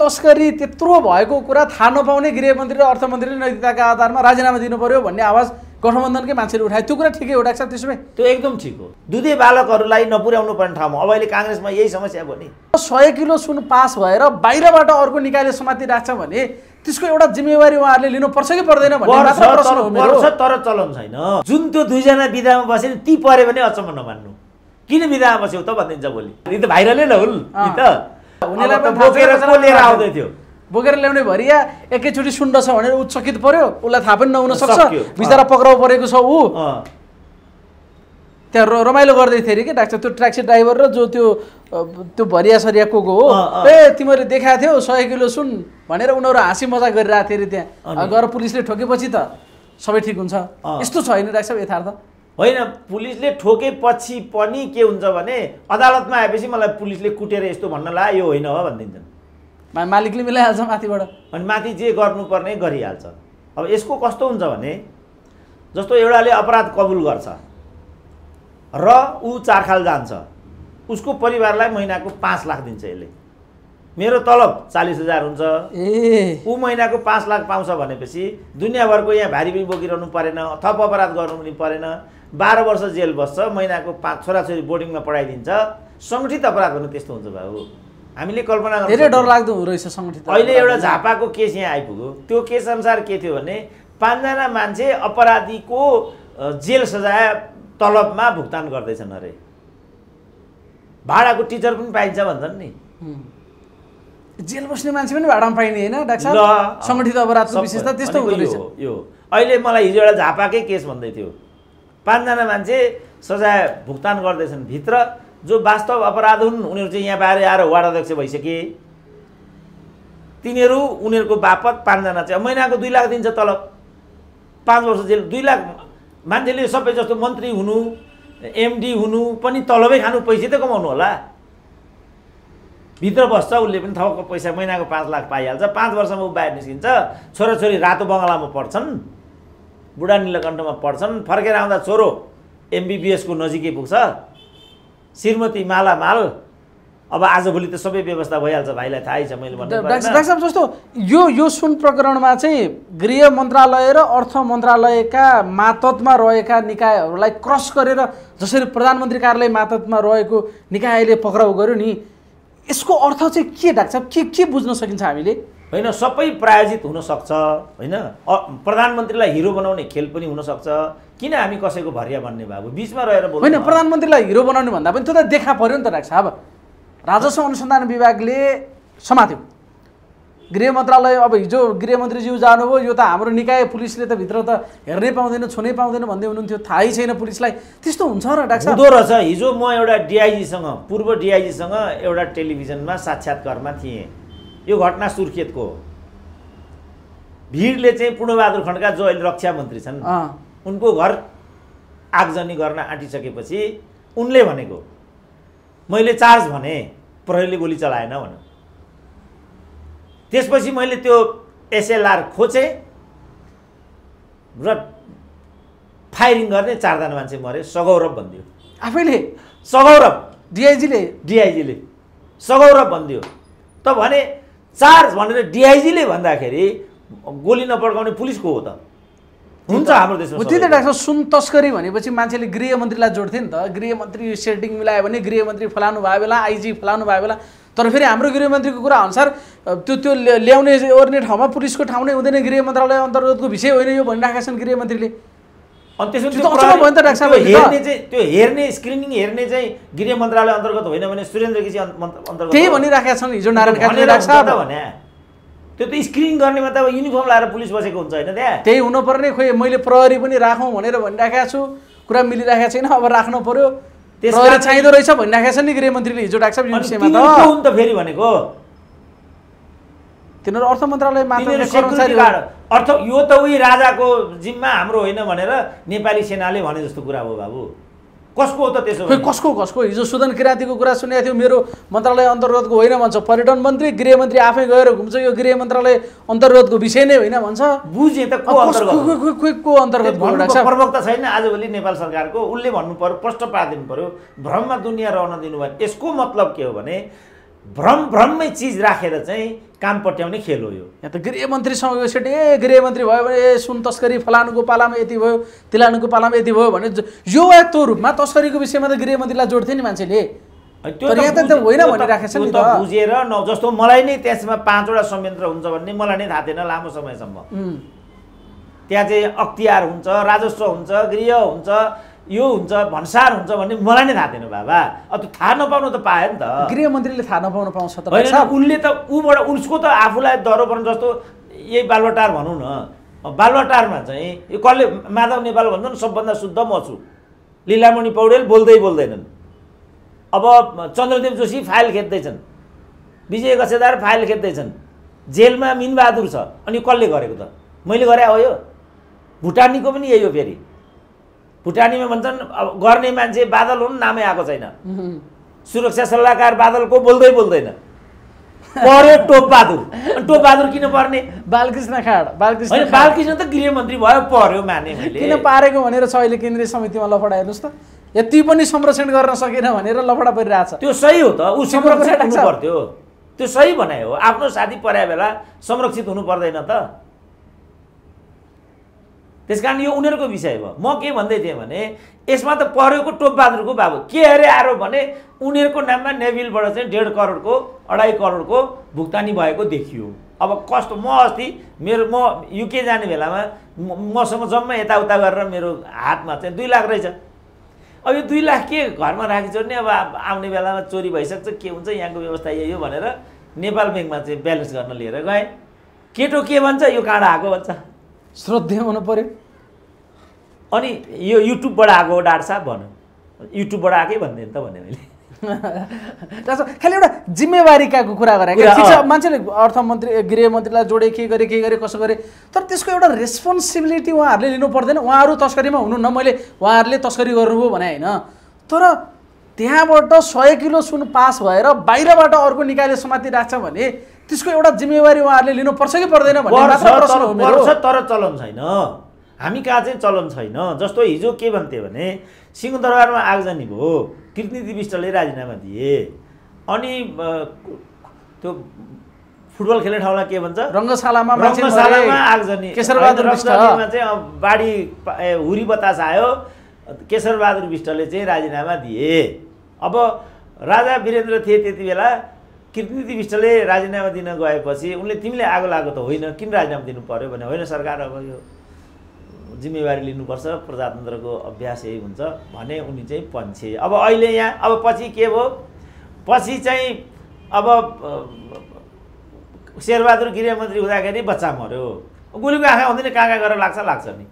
तस्करी त्यत्रो भएको कुरा थाहा नपाउने गृहमन्त्री र अर्थमन्त्रीले नैतिकताका आधारमा राजीनामा दिनु पर्यो भन्ने आवाज गठबन्धनकै मान्छेले उठाए त्यो कुरा ठिकै हो डाक्टर त्यसमै त्यो एकदम ठिक हो दुधे बालकहरूलाई नपुर्याउनु पर्ने ठाउँमा अब अहिले काङ्ग्रेसमा यही समस्या भयो नि सय किलो सुन पास भएर बाहिरबाट अर्को निकायले समाति राख्छ भने त्यसको एउटा जिम्मेवारी उहाँहरूले लिनुपर्छ कि पर्दैन तर चलन छैन जुन त्यो दुईजना विधामा बस्यो नि ती पऱ्यो भने अचम्म नमान्नु किन विधामा बस्यो त भनिदिन्छ भोलि त भाइरलै ल हुन् त बोकेर ल्याउने भरिया एकैचोटि छ भनेर उत्सकित पर्यो उसलाई थाहा पनि नहुन सक्छ बिचरा पक्राउ परेको छ ऊ त्यहाँ र रमाइलो गर्दै थियो अरे कि डाक्टर त्यो ट्याक्सी ड्राइभर र जो त्यो त्यो भरिया सरिया को को हो ए तिमीहरूले देखाएको थियौ सय किलो सुन भनेर उनीहरू हाँसी मजा गरिरहेको थियो अरे त्यहाँ गएर पुलिसले ठोकेपछि त सबै ठिक हुन्छ यस्तो छैन डाक्टर साहब यथार्थ होइन पुलिसले ठोकेपछि पनि के हुन्छ भने अदालतमा आएपछि मलाई पुलिसले कुटेर यस्तो भन्न ला यो होइन हो भनिदिन्छन् मालिकले मिलाइहाल्छ माथिबाट अनि माथि जे गर्नुपर्ने गरिहाल्छ अब यसको कस्तो हुन्छ भने जस्तो एउटाले अपराध कबुल गर्छ र ऊ चारखाल जान्छ उसको परिवारलाई महिनाको पाँच लाख दिन्छ यसले मेरो तलब चालिस हजार हुन्छ ए ऊ महिनाको पाँच लाख पाउँछ भनेपछि दुनियाँभरको यहाँ भारी पनि बोकिरहनु परेन थप अपराध गर्नु पनि परेन बाह्र वर्ष जेल बस्छ महिनाको पाँच छोराछोरी बोर्डिङमा पढाइदिन्छ सङ्गठित अपराध भने त्यस्तो हुन्छ भाउ हामीले कल्पना धेरै डरलाग्दो हुँदो रहेछ सङ्गठित अहिले एउटा झापाको केस यहाँ आइपुग्यो त्यो केस अनुसार के थियो भने पाँचजना मान्छे अपराधीको जेल सजाय तलबमा भुक्तान गर्दैछन् अरे भाडाको टिचर पनि पाइन्छ भन्छन् नि जेल बस्ने मान्छे पनि भाडामा पाइने होइन डाक्टर सङ्गठित अपराधको विशेषता त्यस्तो हुँदैछ यो अहिले मलाई हिजो एउटा झापाकै केस भन्दै थियो पाँचजना मान्छे सजाय भुक्तान गर्दैछन् भित्र जो वास्तव अपराध हुन् उनीहरू चाहिँ यहाँ बाहिर आएर वार्ड अध्यक्ष भइसके तिनीहरू उनीहरूको बापत पाँचजना चाहिँ महिनाको दुई लाख दिन्छ तलब पाँच वर्ष जेल दुई लाख मान्छेले सबै जस्तो मन्त्री हुनु एमडी हुनु पनि तलबै खानु पैसा त कमाउनु होला भित्र बस्छ उसले पनि थपको पैसा महिनाको पाँच लाख पाइहाल्छ पाँच वर्षमा ऊ बाहिर निस्किन्छ छोराछोरी रातो बङ्गलामा पढ्छन् बुढा निलकण्ठमा पढ्छन् फर्केर आउँदा छोरो एमबिबिएसको नजिकै पुग्छ श्रीमती मालामाल अब आजभोलि त सबै व्यवस्था भइहाल्छ भाइलाई थाहै छ मैले डाक्टर साहब जस्तो यो यो सुन प्रकरणमा चाहिँ गृह मन्त्रालय र अर्थ मन्त्रालयका मातत्मा रहेका निकायहरूलाई क्रस गरेर जसरी प्रधानमन्त्री कार्यालय मातत्मा रहेको निकायले पक्राउ गर्यो नि यसको अर्थ चाहिँ के डाक्टर के के बुझ्न सकिन्छ हामीले होइन सबै प्रायोजित हुनसक्छ होइन प्रधानमन्त्रीलाई हिरो बनाउने खेल पनि हुनसक्छ किन हामी कसैको भरिया भन्ने भएको बिचमा रहेर बोल्नु होइन प्रधानमन्त्रीलाई हिरो बनाउने भन्दा पनि त्यो त देखा पऱ्यो नि त डाक्टर अब राजस्व अनुसन्धान विभागले समात्यो गृह मन्त्रालय अब हिजो गृहमन्त्रीज्यू जानुभयो यो त हाम्रो निकाय पुलिसले त भित्र त हेर्नै पाउँदैन छुनै पाउँदैन भन्दै हुनुहुन्थ्यो थाहै छैन पुलिसलाई त्यस्तो हुन्छ र डाक्टर हुँदो रहेछ हिजो म एउटा डिआइजीसँग पूर्व डिआइजीसँग एउटा टेलिभिजनमा साक्षात्कारमा थिएँ यो घटना सुर्खेतको भिडले चाहिँ पूर्णबहादुर खड्का जो अहिले रक्षा मन्त्री छन् उनको घर आगजनी गर्न आँटिसकेपछि उनले भनेको मैले चार्ज भने प्रहरीले गोली चलाएन भन्यो त्यसपछि मैले त्यो एसएलआर खोचेँ र फायरिङ गर्ने चारजना मान्छे मऱ्यो सगौरव भनिदियो आफैले सगौरव डिआइजीले डिआइजीले सगौरव भनिदियो त भने चार्ज भनेर डिआइजीले भन्दाखेरि गोली नपड्काउने पुलिसको हो त हुन्छ हाम्रो देशमा त्यही त डाक्टर सुन तस्करी भनेपछि मान्छेले गृहमन्त्रीलाई जोड्थे नि त गृहमन्त्री सेटिङ मिलायो भने गृहमन्त्री फलानु भयो बेला आइजी फलानु भयो बेला तर फेरि हाम्रो गृहमन्त्रीको कुरा अनुसार त्यो त्यो ल्याउने ओर्ने ठाउँमा पुलिसको ठाउँ नै हुँदैन गृह मन्त्रालय अन्तर्गतको विषय होइन यो भनिरहेका छन् गृहमन्त्रीले अनि हेर्ने चाहिँ त्यो हेर्ने स्क्रिनिङ हेर्ने चाहिँ गृह मन्त्रालय अन्तर्गत होइन भने सुरेन्द्र केसी त्यही भनिराखेका छन् हिजो नारायण त्यो त स्क्रिनिङ गर्नेमा त अब युनिफर्म लगाएर पुलिस बसेको हुन्छ होइन त्यहाँ त्यही हुनुपर्ने खोइ मैले प्रहरी पनि राखौँ भनेर भनिराखेको छु कुरा मिलिरहेको छैन अब राख्नु पऱ्यो त्यसलाई चाहिँदो रहेछ भनिराखेको छ नि गृहमन्त्रीले हिजो डाक्छ त फेरि भनेको तिनीहरू अर्थ मन्त्रालय अर्थ यो त उही राजाको जिम्मा हाम्रो होइन भनेर नेपाली सेनाले भने जस्तो कुरा हो बाबु कसको हो त त्यसो कसको कसको हिजो सुदन किराँतीको कुरा सुनेको थियो मेरो मन्त्रालय अन्तर्गतको होइन भन्छ पर्यटन मन्त्री गृहमन्त्री आफै गएर घुम्छ यो गृह मन्त्रालय अन्तर्गतको विषय नै होइन भन्छ बुझेँ त को अन्तर्गत प्रवक्ता छैन आजभोलि नेपाल सरकारको उसले भन्नु पर्यो प्रष्ट पारिदिनु पर्यो भ्रममा दुनियाँ रहन दिनु भयो यसको मतलब के हो भने भ्रम भ्रममै चिज राखेर चाहिँ काम पट्याउने खेल हो यो यहाँ त गृहमन्त्रीसँग सेटिङ ए गृहमन्त्री भयो भने ए सुन तस्करी फलानुको पालामा यति भयो तिलानुको पालामा यति भयो भने यो वा रूपमा तस्करीको विषयमा त गृहमन्त्रीलाई जोड्थ्यो नि मान्छेले बुझेर न जस्तो मलाई नै त्यसमा पाँचवटा संयन्त्र हुन्छ भन्ने मलाई नै थाहा थिएन लामो समयसम्म त्यहाँ चाहिँ अख्तियार हुन्छ राजस्व हुन्छ गृह हुन्छ यो हुन्छ भन्सार हुन्छ भन्ने मलाई नै थाहा थिएन बाबा अब थाहा नपाउनु त पायो नि त गृहमन्त्रीले थाहा नपाउनु पाउँछ त उसले त ऊबाट उसको त आफूलाई दरोपन जस्तो यही बालवाटार भनौँ न बालवाटारमा चाहिँ यो कसले माधव नेपाल भन्छन् सबभन्दा शुद्ध म छु लिलामणि पौडेल बोल्दै बोल्दैनन् अब चन्द्रदेव जोशी फाइल खेद्दैछन् विजय गछेदार फाइल खेद्दैछन् जेलमा मिनबहादुर छ अनि कसले गरेको त मैले गरे हो यो भुटानीको पनि यही हो फेरि भुटानीमा भन्छन् गर्ने मान्छे बादल हुन् नामै आएको छैन सुरक्षा सल्लाहकार बादलको बोल्दै बोल्दैन पर्यो टोपबहादुर टोपबहादुर किन पर्ने बालकृष्ण खाड बालकृष्ण बालकृष्ण त गृहमन्त्री भयो पर्यो माने किन पारेको भनेर छ अहिले केन्द्रीय समितिमा लफडा हेर्नुहोस् त यति पनि संरक्षण गर्न सकेन भनेर लफडा परिरहेको छ त्यो सही हो त ऊ संरक्षण पर्थ्यो त्यो सही भनाइ हो आफ्नो साथी पर्या बेला संरक्षित हुनु पर्दैन त त्यस कारण यो उनीहरूको विषय भयो म के भन्दै थिएँ भने यसमा त परेको टोपबहादुरको बाबु के अरे आरो भने उनीहरूको नाममा नेभिलबाट चाहिँ डेढ करोडको अढाई करोडको भुक्तानी भएको देखियो अब कस्तो म अस्ति मेरो म युके जाने बेलामा मसँग जम्मा यताउता गरेर मेरो हातमा चाहिँ दुई लाख रहेछ अब यो दुई लाख के घरमा राखेको भने अब आउने बेलामा चोरी भइसक्छ के हुन्छ यहाँको व्यवस्था यही हो भनेर नेपाल ब्याङ्कमा चाहिँ ब्यालेन्स गर्न लिएर गएँ केटो के भन्छ यो काँडा आएको भन्छ श्रद्धेय हुनु पऱ्यो अनि यो युट्युबबाट आएको हो डाक्टर साहब भन युट्युबबाट आएकै भन्दै त भने मैले खालि एउटा जिम्मेवारीकाको कुरा गरे मान्छेले अर्थमन्त्री गृहमन्त्रीलाई जोडे के गरे के गरे कसो गरे तर त्यसको एउटा रेस्पोन्सिबिलिटी उहाँहरूले लिनु पर्दैन उहाँहरू तस्करीमा हुनुहुन्न मैले उहाँहरूले तस्करी गर्नुभयो भने होइन तर त्यहाँबाट सय किलो सुन पास भएर बाहिरबाट अर्को निकाले समाति राख्छ भने त्यसको एउटा जिम्मेवारी उहाँहरूले लिनुपर्छ कि पर्दैन तर चलन छैन हामी कहाँ चाहिँ चलन छैन जस्तो हिजो के भन्थ्यो भने सिंहदरबारमा आगजनी भयो कृतिनिधि विष्टले राजीनामा दिए अनि त्यो फुटबल खेल्ने ठाउँमा के भन्छ रङ्गशालामा रङ्गशालामा आगजनी चाहिँ अब बाढी हुरी बतास आयो केशरबहादुर विष्टले चाहिँ राजीनामा दिए अब राजा वीरेन्द्र थिए त्यति बेला कृतिनिधि विष्टले राजीनामा दिन गएपछि उनले तिमीले आगो लागेको त होइन किन राजीनामा दिनु पऱ्यो भने होइन सरकार अब यो जिम्मेवारी लिनुपर्छ प्रजातन्त्रको अभ्यास यही हुन्छ भने उनी चाहिँ पन्छे अब अहिले यहाँ अब पछि के भयो पछि चाहिँ अब शेरबहादुर गृहमन्त्री हुँदाखेरि बच्चा मऱ्यो गोलीको आँखा हुँदैन कहाँ कहाँ गरेर लाग्छ लाग्छ नि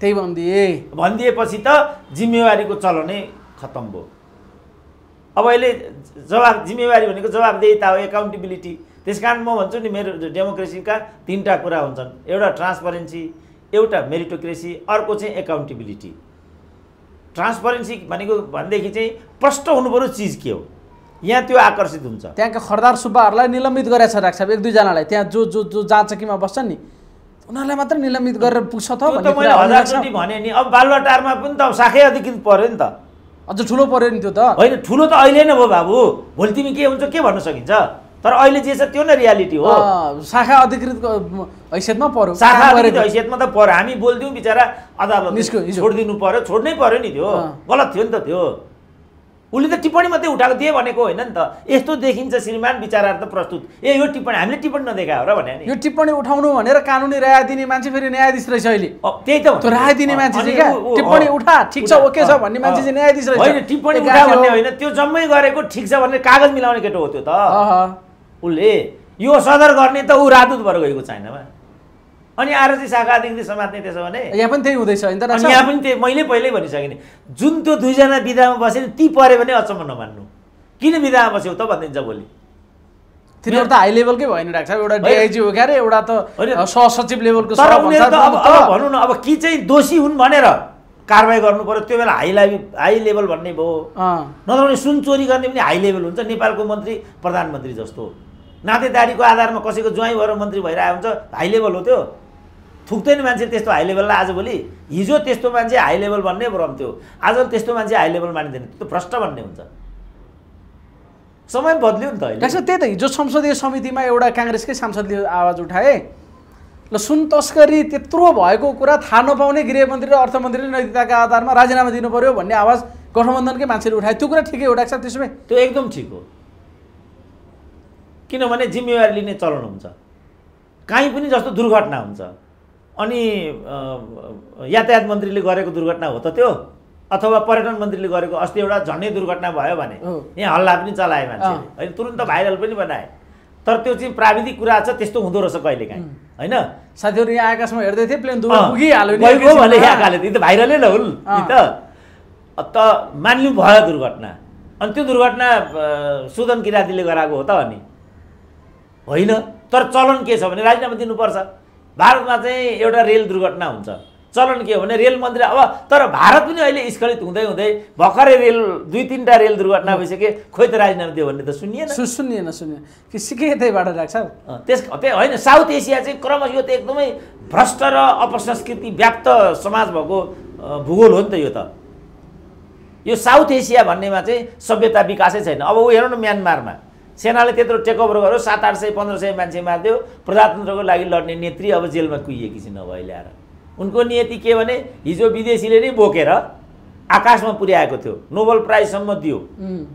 त्यही भनिदिए भनिदिएपछि त जिम्मेवारीको चलनै खत्तम भयो अब अहिले जवाब जिम्मेवारी भनेको त हो एकाउन्टेबिलिटी त्यस कारण म भन्छु नि मेरो डेमोक्रेसीका तिनवटा कुरा हुन्छन् एउटा ट्रान्सपरेन्सी एउटा मेरिटोक्रेसी अर्को चाहिँ एकाउन्टेबिलिटी ट्रान्सपरेन्सी भनेको भनेदेखि चाहिँ प्रष्ट पऱ्यो चिज के हो यहाँ त्यो आकर्षित हुन्छ त्यहाँका खरदार सुब्बाहरूलाई निलम्बित छ राख्छ एक दुईजनालाई त्यहाँ जो जो जो जाँचकीमा बस्छन् नि उनीहरूलाई मात्र निलम्बित गरेर पुग्छ त मैले हजारचोटि भने नि अब बालुवाटारमा पनि त शाखै अधिकृत पऱ्यो नि त अझ ठुलो पऱ्यो नि त्यो त होइन ठुलो त अहिले नै भयो बाबु भोलि तिमी के हुन्छ के भन्न सकिन्छ तर अहिले जे छ त्यो नै रियालिटी हो शाखा अधिकृत हैसियतमा पर्यो शाखा अधिकृत हैसियतमा त पऱ्यो हामी बोलिदिउँ बिचरा अदालत छोडिदिनु पऱ्यो छोड्नै पऱ्यो नि त्यो गलत थियो नि त त्यो उसले त टिप्पणी मात्रै उठाएको दिए भनेको होइन नि त यस्तो देखिन्छ श्रीमान विचारार्थ प्रस्तुत ए यो टिप्पणी हामीले टिप्पणी नदेखा हो र भने यो टिप्पणी उठाउनु भनेर कानुनी राय दिने मान्छे फेरि न्यायाधीश रहेछ अहिले त्यही त हो राय दिने मान्छे चाहिँ क्या टिप्पणी उठा ठिक छ ओके छ भन्ने मान्छे चाहिँ न्यायाधीश रहेछ होइन टिप्पणी उठा भन्ने होइन त्यो जम्मै गरेको ठिक छ भनेर कागज मिलाउने केटो हो त्यो त उसले यो सदर गर्ने त ऊ राजदूत भएर गएको छैनमा अनि आएर चाहिँ शाखादेखि समात्ने त्यसो भने यहाँ पनि त्यही हुँदैछ अनि यहाँ पनि त्यही मैले पहिल्यै भनिसकेँ नि जुन त्यो दुईजना विधामा बसे नि ती पऱ्यो भने अचम्म नमान्नु किन विधामा बस्यो त भनिदिन्छ भोलि तिनीहरू त हाई लेभलकै भएन रहेको छ एउटा डिआइजी हो क्यारे एउटा त सहसचिव लेभलको तर उनीहरू त अब भनौँ न अब कि चाहिँ दोषी हुन् भनेर कारवाही गर्नु पऱ्यो त्यो बेला हाई लेभल हाई लेभल भन्ने भयो नत्र भने सुन चोरी गर्ने पनि हाई लेभल हुन्छ नेपालको मन्त्री प्रधानमन्त्री जस्तो नातेदारीको आधारमा कसैको ज्वाइँ भएर मन्त्री भइरहेको हुन्छ हाई लेभल हो त्यो थुक्दैन मान्छे त्यस्तो हाई लेभललाई आजभोलि हिजो त्यस्तो मान्छे हाई लेभल भन्ने थियो आज त्यस्तो मान्छे हाई लेभल मानिँदैन त्यो भ्रष्ट भन्ने हुन्छ समय बद्लियो नि त डाक्टर त्यही त हिजो संसदीय समितिमा एउटा काङ्ग्रेसकै सांसदले आवाज उठाए ल सुन तस्करी त्यत्रो भएको कुरा थाहा नपाउने गृहमन्त्री र अर्थमन्त्रीले नैतिकताका आधारमा राजीनामा दिनु पऱ्यो भन्ने आवाज गठबन्धनकै मान्छेले उठाए त्यो कुरा ठिकै हो डाक्टर त्यसमै त्यसो भए त्यो एकदम ठिक हो किनभने जिम्मेवारी लिने चलन हुन्छ काहीँ पनि जस्तो दुर्घटना हुन्छ अनि यातायात मन्त्रीले गरेको दुर्घटना हो त त्यो अथवा पर्यटन मन्त्रीले गरेको अस्ति एउटा झन्डै दुर्घटना भयो भने यहाँ हल्ला पनि चलाए मान्छे होइन तुरन्त भाइरल पनि बनाए तर त्यो चाहिँ प्राविधिक कुरा छ त्यस्तो हुँदो रहेछ कहिलेकाहीँ होइन साथीहरू यहाँ आकाशमा हेर्दै थिएँ प्लेन पुगिहाल्यो भने यहाँ त भाइरलै न त त मान्नु भयो दुर्घटना अनि त्यो दुर्घटना सुदन किरातीले गराएको हो त अनि होइन तर चलन के छ भने राजीनामा दिनुपर्छ भारतमा चाहिँ एउटा रेल दुर्घटना हुन्छ चलन के हो भने रेल मन्त्री अब तर भारत पनि अहिले स्खलित हुँदै हुँदै भर्खरै रेल दुई तिनवटा रेल दुर्घटना भइसक्यो खोइ त राजीनामा दियो भन्ने त सुनिएन सुनिएन सुनिएन कि त्यहीबाट राख्छ त्यस त्यही होइन साउथ एसिया चाहिँ क्रमश यो त एकदमै भ्रष्ट र अपसंस्कृति व्याप्त समाज भएको भूगोल हो नि त यो त यो साउथ एसिया भन्नेमा चाहिँ सभ्यता विकासै छैन अब ऊ हेरौँ न म्यानमारमा सेनाले त्यत्रो टेकओभर गर्यो सात आठ सय पन्ध्र सय मान्छे मारिदियो प्रजातन्त्रको लागि लड्ने नेत्री अब जेलमा कुहिएकी छिन् नभए ल्याएर उनको नियति के भने हिजो विदेशीले नै बोकेर आकाशमा पुर्याएको थियो नोबल प्राइजसम्म दियो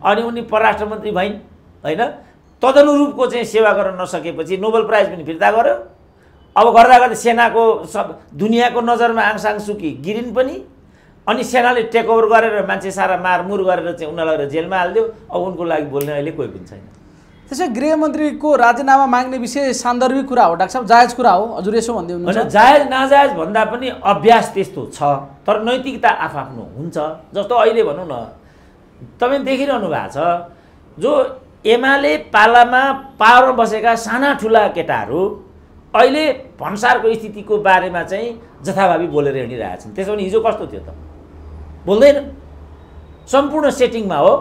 अनि उनी परराष्ट्र मन्त्री भइन् होइन तदनुरूपको चाहिँ सेवा गर्न नसकेपछि नोबल प्राइज पनि फिर्ता गर्यो अब गर्दा गर्दा सेनाको सब दुनियाँको नजरमा आङसाङ सुकी गिरिन् पनि अनि सेनाले टेकओभर गरेर मान्छे सारा मारमुर गरेर चाहिँ उनीहरूलाई जेलमा हालिदियो अब उनको लागि बोल्ने अहिले कोही पनि छैन त्यसै गृहमन्त्रीको राजीनामा माग्ने विषय सान्दर्भिक कुरा हो डाक्टर साहब जायज कुरा हो हजुर यसो भन्दै हुनुहुन्छ जायज नाजायज भन्दा पनि अभ्यास त्यस्तो छ तर नैतिकता आफआफ्नो हुन्छ जस्तो अहिले भनौँ न तपाईँ देखिरहनु भएको छ जो एमाले पालामा पावरमा बसेका साना ठुला केटाहरू अहिले भन्सारको स्थितिको बारेमा चाहिँ जथाभावी बोलेर हिँडिरहेका छन् त्यसो भने हिजो कस्तो थियो त बोल्दैन सम्पूर्ण सेटिङमा हो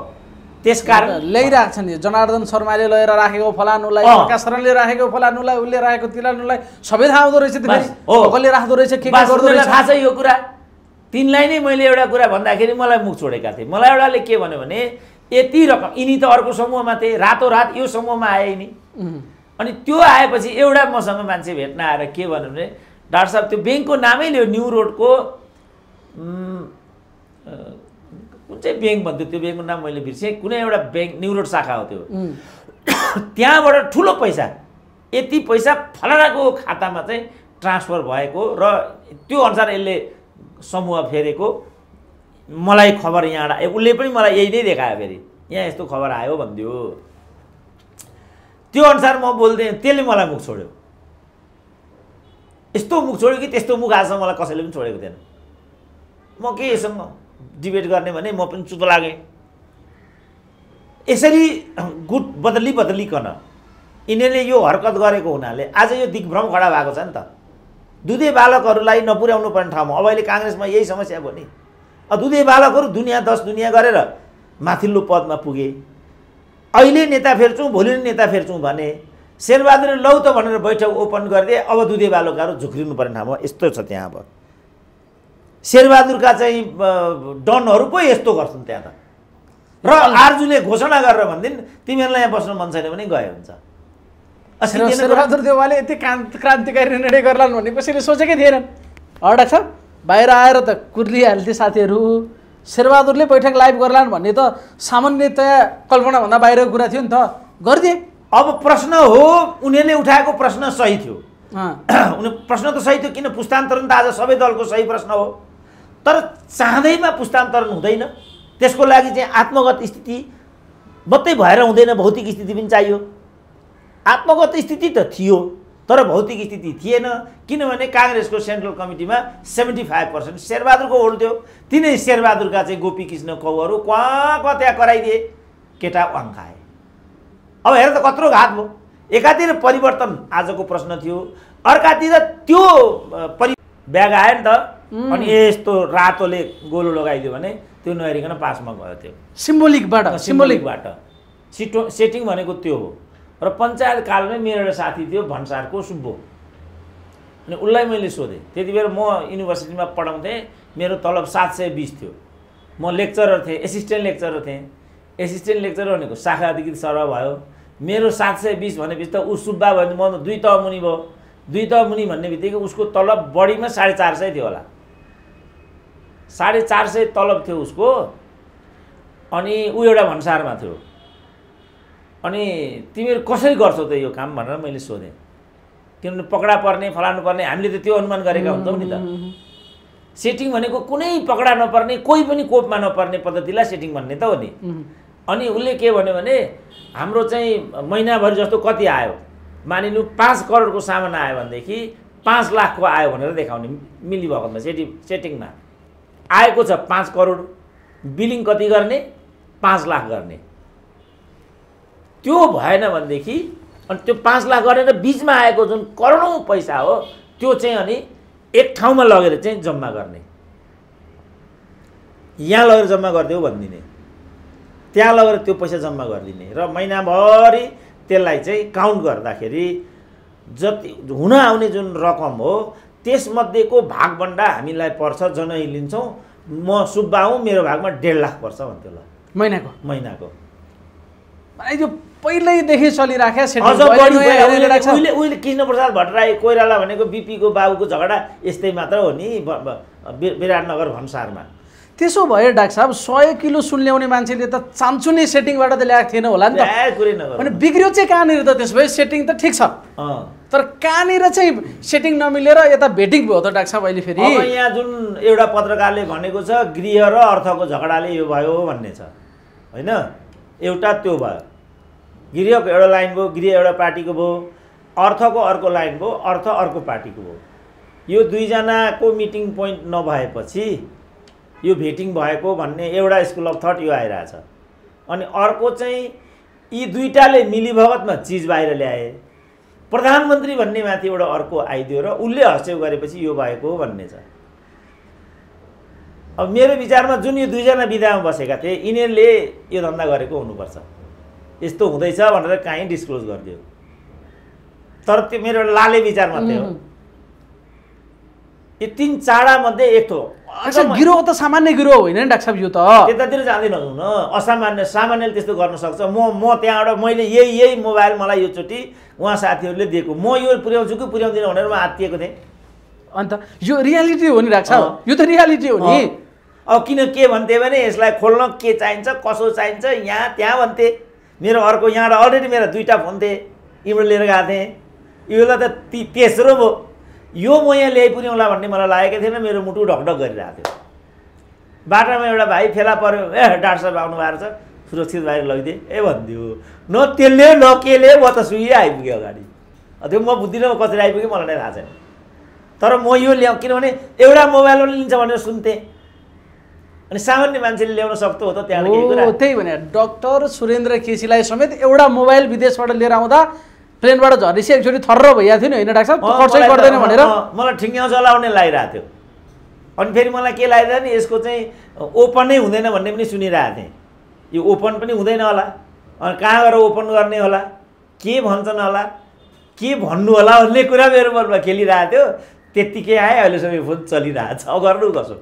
त्यसकारण ल्याइरहेको छ नि जनार्दन शर्माले लिएर राखेको फलानुलाई प्रकाश शरणले राखेको फलानुलाई उसले राखेको तिलानुलाई सबै थाहा हुँदो रहेछ हो कसले राख्दो रहेछ के थाहा छ यो कुरा तिनलाई नै मैले एउटा कुरा भन्दाखेरि मलाई मुख छोडेका थिएँ मलाई एउटाले के भन्यो भने यति रकम यिनी त अर्को समूहमा थिए रातो रात यो समूहमा आए नि अनि त्यो आएपछि एउटा मसँग मान्छे भेट्न आएर के भन्यो भने डाक्टर साहब त्यो ब्याङ्कको नामै लियो न्यु रोडको कुन चाहिँ ब्याङ्क भन्थ्यो त्यो ब्याङ्कको नाम मैले बिर्सेँ कुनै एउटा ब्याङ्क न्युरोड शाखा हो त्यो त्यहाँबाट ठुलो पैसा यति पैसा फलानाको खातामा चाहिँ ट्रान्सफर भएको र त्यो अनुसार यसले समूह फेरेको मलाई खबर यहाँबाट उसले पनि मलाई यही नै देखायो फेरि यहाँ यस्तो खबर आयो भनिदियो त्यो अनुसार म बोल्दिएँ त्यसले मलाई मुख छोड्यो यस्तो मुख छोड्यो कि त्यस्तो मुख आजसम्म मलाई कसैले पनि छोडेको थिएन म के यसो डिबेट गर्ने भने म पनि चुप लागेँ यसरी गुट बदली बदलिकन यिनीहरूले यो हरकत गरेको हुनाले आज यो दिग्भ्रम खडा भएको छ नि त दुधे बालकहरूलाई नपुर्याउनु पर्ने ठाउँमा अब अहिले काङ्ग्रेसमा यही समस्या भयो नि दुधे बालकहरू दुनियाँ दस दुनियाँ गरेर माथिल्लो पदमा पुगे अहिले नेता फेर्छौँ भोलि नै नेता फेर्छौँ भने शेरबहादुर लौ त भनेर बैठक ओपन गरिदिए अब दुधे बालकहरू झुक्रिनु पर्ने ठाउँमा यस्तो छ त्यहाँ अब शेरबहादुरका चाहिँ डनहरू पो यस्तो गर्छन् त्यहाँ त र आर्जुले घोषणा गरेर भनिदिन् तिमीहरूलाई यहाँ बस्नु मन छैन भने गए हुन्छ शेरबहादुर देवालले यति क्रान्तिकारी निर्णय गर्लान् भन्ने कसैले सोचेकै थिएनन् हडा छ बाहिर आएर त कुर्लिहाल्थे साथीहरू शेरबहादुरले बैठक लाइभ गर्लान् भन्ने त सामान्यतया कल्पनाभन्दा बाहिरको कुरा थियो नि त गरिदिए अब प्रश्न हो उनीहरूले उठाएको प्रश्न सही थियो उनी प्रश्न त सही थियो किन पुस्तान्तरण त आज सबै दलको सही प्रश्न हो तर चाहँदैमा पुस्तान्तरण हुँदैन त्यसको लागि चाहिँ आत्मगत स्थिति मात्रै भएर हुँदैन भौतिक स्थिति पनि चाहियो आत्मगत स्थिति त थियो तर भौतिक स्थिति थिएन किनभने काङ्ग्रेसको सेन्ट्रल कमिटीमा सेभेन्टी फाइभ पर्सेन्ट शेरबहादुरको होल्ड थियो तिनै शेरबहादुरका चाहिँ गोपीकृष्ण कौहरू कहाँ कहाँ त्यहाँ कराइदिए केटा अङ्काए अब हेर त कत्रो घात भयो एकातिर परिवर्तन आजको प्रश्न थियो अर्कातिर त्यो परि ब्याग आयो नि त Mm. अनि यस्तो रातोले गोलो लगाइदियो भने त्यो नहेरिकन पासमा गयो त्यो सिम्बोलिकबाट सिम्बोलिकबाट सिटो सेटिङ भनेको त्यो हो र पञ्चायत कालमै मेरो एउटा साथी थियो भन्सारको सुब्बो अनि उसलाई मैले सोधेँ त्यति बेला म युनिभर्सिटीमा पढाउँथेँ मेरो तलब सात सय बिस थियो म लेक्चरर थिएँ एसिस्टेन्ट लेक्चरर थिएँ एसिस्टेन्ट लेक्चरर भनेको शाखा अधिकृत सर्व भयो मेरो सात सय बिस भनेपछि त ऊ सुब्बा भने म दुई तह मुनि भयो दुई तह मुनि भन्ने बित्तिकै उसको तलब बढीमा साढे चार सय थियो होला साढे चार सय तलब थियो उसको अनि ऊ एउटा भन्सारमा थियो अनि तिमीहरू कसरी गर्छौ त यो काम भनेर मैले सोधेँ किनभने पकडा पर्ने फलानु पर्ने हामीले त त्यो अनुमान गरेका हुन्छौँ नि त सेटिङ भनेको कुनै पकडा नपर्ने कोही पनि कोपमा नपर्ने पद्धतिलाई सेटिङ भन्ने त हो नि अनि उसले के भन्यो भने हाम्रो चाहिँ महिनाभरि जस्तो कति आयो मानिनु पाँच करोडको सामान आयो भनेदेखि पाँच लाखको आयो भनेर देखाउने मिली भगतमा सेटिङ सेटिङमा आएको छ पाँच करोड बिलिङ कति गर्ने पाँच लाख गर्ने त्यो भएन भनेदेखि अनि त्यो पाँच लाख गर्ने र बिचमा आएको जुन करोडौँ पैसा हो त्यो चाहिँ अनि एक ठाउँमा लगेर चाहिँ जम्मा गर्ने यहाँ लगेर जम्मा गरिदेऊ भनिदिने त्यहाँ लगेर त्यो पैसा जम्मा गरिदिने र महिनाभरि त्यसलाई चाहिँ काउन्ट गर्दाखेरि जति हुन आउने जुन रकम हो त्यसमध्येको भागभन्डा हामीलाई पर्छ जनै लिन्छौँ म सुब्बा हुँ मेरो भागमा डेढ लाख पर्छ भन्थ्यो ल महिनाको महिनाको यो पहिल्यैदेखि चलिराखे उहिले उहिले कृष्ण प्रसाद भट्टराई कोइराला भनेको बिपीको बाबुको झगडा यस्तै मात्र हो नि विराटनगर भन्सारमा त्यसो भए डाक्टर साहब सय किलो सुन ल्याउने मान्छेले त चान्चुने सेटिङबाट त ल्याएको थिएन होला नि त अनि बिग्रियो चाहिँ कहाँनिर त त्यसो भए सेटिङ त ठिक छ तर कहाँनिर चाहिँ सेटिङ नमिलेर यता भेटिङ भयो त डाक्टर साहब अहिले फेरि यहाँ जुन एउटा पत्रकारले भनेको छ गृह र अर्थको झगडाले यो भयो भन्ने छ होइन एउटा त्यो भयो गृहको एउटा लाइन भयो गृह एउटा पार्टीको भयो अर्थको अर्को लाइन भयो अर्थ अर्को पार्टीको भयो यो दुईजनाको मिटिङ पोइन्ट नभएपछि यो भेटिङ भएको भन्ने एउटा स्कुल अफ थट यो आइरहेछ अनि अर्को चाहिँ यी दुईवटाले मिलिभगतमा चिज बाहिर ल्याए प्रधानमन्त्री भन्ने माथि एउटा अर्को आइदियो र उसले हस्यौ गरेपछि यो भएको हो भन्ने छ अब मेरो विचारमा जुन यो दुईजना विधामा बसेका थिए यिनीहरूले यो धन्दा गरेको हुनुपर्छ यस्तो हुँदैछ भनेर काहीँ डिस्क्लोज गरिदियो तर त्यो मेरो लाले विचार मात्रै हो यो तिन चाडामध्ये एक हो अच्छा गिरोह त सामान्य गिरोह होइन नि डाक्टर साहब यो त त्यतातिर जाँदैन नजाउँ असामान्य सामान्यले त्यस्तो गर्न सक्छ म म त्यहाँबाट मैले यही यही मोबाइल मलाई योचोटि उहाँ साथीहरूले दिएको म यो पुर्याउँछु कि पुर्याउँदिनँ भनेर म आत्तिएको थिएँ अन्त यो रियालिटी हो नि डाक्टर साहब यो त रियालिटी हो नि अब किन के भन्थे भने यसलाई खोल्न के चाहिन्छ कसो चाहिन्छ यहाँ त्यहाँ भन्थे मेरो अर्को यहाँबाट अलरेडी मेरो दुईवटा फोन थिए यिनीबाट लिएर गएको थिएँ यो त तेस्रो भयो यो म यहाँ होला भन्ने मलाई लागेको थिएन मेरो मुटु ढकढक गरिरहेको थियो बाटामा एउटा भाइ फेला पऱ्यो ए डाक्टर साहब आउनु भएको छ सुरक्षित बाहिर लगिदिए ए भनिदियो न त्यसले न केले म त सुई आइपुग्यो अगाडि त्यो म बुझ्दिनँ कसरी आइपुग्यो मलाई नै थाहा छैन तर म यो ल्याउँ किनभने एउटा पनि लिन्छ भनेर सुन्थेँ अनि सामान्य मान्छेले ल्याउन सक्दो हो त त्यहाँ त्यही भने डक्टर सुरेन्द्र केसीलाई समेत एउटा मोबाइल विदेशबाट लिएर आउँदा प्लेनबाट झरेसी एकचोटि थर्र भइरहेको थियो नि होइन डाक्टर साहब खर्चै गर्दैन भनेर मलाई ठिङ्गा चलाउने लागिरहेको थियो अनि फेरि मलाई के लागिरहेको नि यसको चाहिँ ओपन नै हुँदैन भन्ने पनि सुनिरहेको थिएँ यो ओपन पनि हुँदैन होला अनि कहाँ गएर ओपन गर्ने होला के भन्छन् होला के भन्नु होला भन्ने कुरा मेरो मनमा खेलिरहेको थियो त्यत्तिकै आएँ अहिलेसम्म यो फोन चलिरहेको छ गर्नु कसो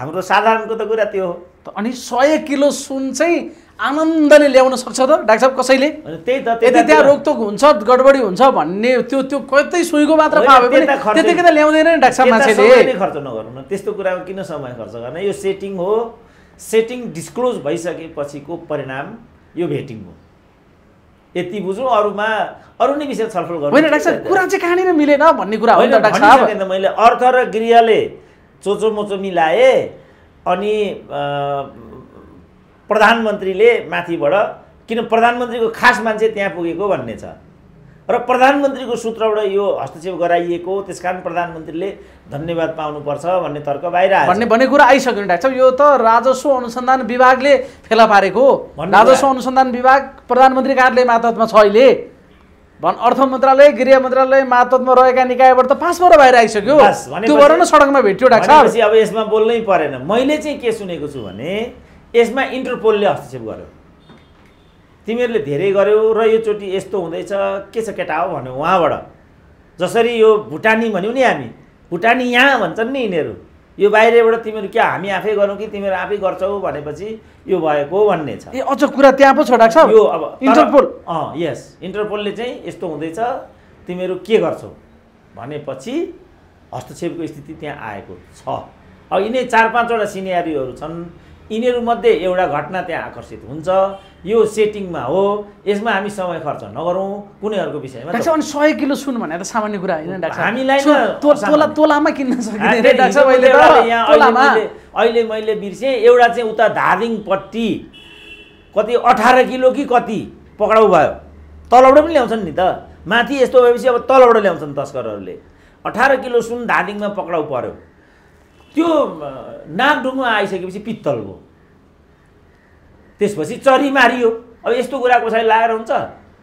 हाम्रो साधारणको त कुरा त्यो हो अनि सय किलो सुन चाहिँ आनन्दले ल्याउन सक्छ त डाक्टर साहब कसैले त्यही त त्यति त्यहाँ रोकटोक हुन्छ गडबडी हुन्छ भन्ने त्यो त्यो कतै सुईको मात्र त्यतिकै त ल्याउँदैन नि डाक्टर साहब मान्छेले खर्च नगर्नु न त्यस्तो कुरा किन समय खर्च गर्न यो सेटिङ हो सेटिङ डिस्क्लोज भइसकेपछिको परिणाम यो भेटिङ हो यति बुझौँ अरूमा अरू नै विषय छलफल गर्नु होइन डाक्टर साहब कुरा चाहिँ कहाँनिर मिलेन भन्ने कुरा होइन डाक्टर साहब मैले अर्थ र गृहले चोचो मोचो मिलाएँ अनि प्रधानमन्त्रीले माथिबाट किन प्रधानमन्त्रीको खास मान्छे त्यहाँ पुगेको भन्ने छ र प्रधानमन्त्रीको सूत्रबाट यो हस्तक्षेप गराइएको त्यस कारण प्रधानमन्त्रीले धन्यवाद पाउनुपर्छ भन्ने तर्क बाहिर भन्ने भन्ने कुरा आइसक्यो डाक्टर यो त राजस्व अनुसन्धान विभागले फेला पारेको राजस्व अनुसन्धान विभाग प्रधानमन्त्री कार्यालय मातहतमा छ अहिले भन अर्थ मन्त्रालय गृह मन्त्रालय मातहतमा रहेका निकायबाट त पासबाट बाहिर आइसक्यो त्योबाट सडकमा भेट्यो डाक्टर अब यसमा बोल्नै परेन मैले चाहिँ के सुनेको छु भने यसमा इन्टरपोलले हस्तक्षेप गर्यो तिमीहरूले धेरै गर्यो र यो योचोटि यस्तो हुँदैछ के छ केटा हो भन्यो उहाँबाट जसरी यो भुटानी भन्यौँ नि हामी भुटानी यहाँ भन्छन् नि यिनीहरू यो बाहिरबाट तिमीहरू क्या हामी आफै गरौँ कि तिमीहरू आफै गर्छौ भनेपछि यो भएको भन्ने छ ए अझ कुरा त्यहाँ पो छोडाएको छ यो अब इन्टरपोल अँ यस इन्टरपोलले चाहिँ यस्तो हुँदैछ तिमीहरू के गर्छौ भनेपछि हस्तक्षेपको स्थिति त्यहाँ आएको छ अब यिनै चार पाँचवटा सिनेरीहरू छन् यिनीहरूमध्ये एउटा घटना त्यहाँ आकर्षित हुन्छ यो सेटिङमा हो यसमा हामी समय खर्च नगरौँ अर्को विषयमा डाक्टर अनि सय किलो सुन भने त सामान्य कुरा होइन हामीलाई तोलामा किन्न अहिले मैले बिर्सेँ एउटा चाहिँ उता धादिङपट्टि कति अठार किलो कि कति पक्राउ भयो तलबाट पनि ल्याउँछन् नि त माथि यस्तो भएपछि अब तलबाट ल्याउँछन् तस्करहरूले अठार किलो सुन धादिङमा पक्राउ पर्यो त्यो नागढुङ्गा आइसकेपछि पित्तल भयो त्यसपछि चरी मारियो अब यस्तो कुरा कसैले लागेर हुन्छ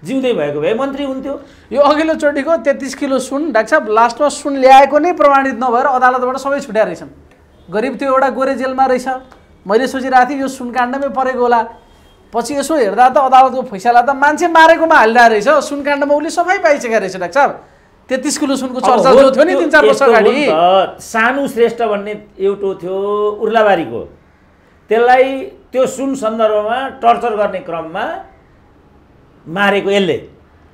जिउँदै भएको भए मन्त्री हुन्थ्यो यो अघिल्लोचोटिको तेत्तिस किलो सुन डाक्टर साहब लास्टमा सुन ल्याएको नै प्रमाणित नभएर अदालतबाट सबै छुट्या रहेछन् गरिब त्यो एउटा गोरे जेलमा रहेछ मैले सोचिरहेको थिएँ यो सुनकाण्डमै परेको होला पछि यसो हेर्दा त अदालतको फैसला त मान्छे मारेकोमा हालिरहेको रहेछ सुनकाण्डमा उसले सफाइ पाइसकेको रहेछ डाक्टर साहब तेत्तिस किलो सुनको चर्चा जो थियो नि तिन चार वर्ष अगाडि सानु श्रेष्ठ भन्ने एउटो थियो उर्लाबारीको त्यसलाई त्यो सुन सन्दर्भमा टर्चर गर्ने क्रममा मारेको यसले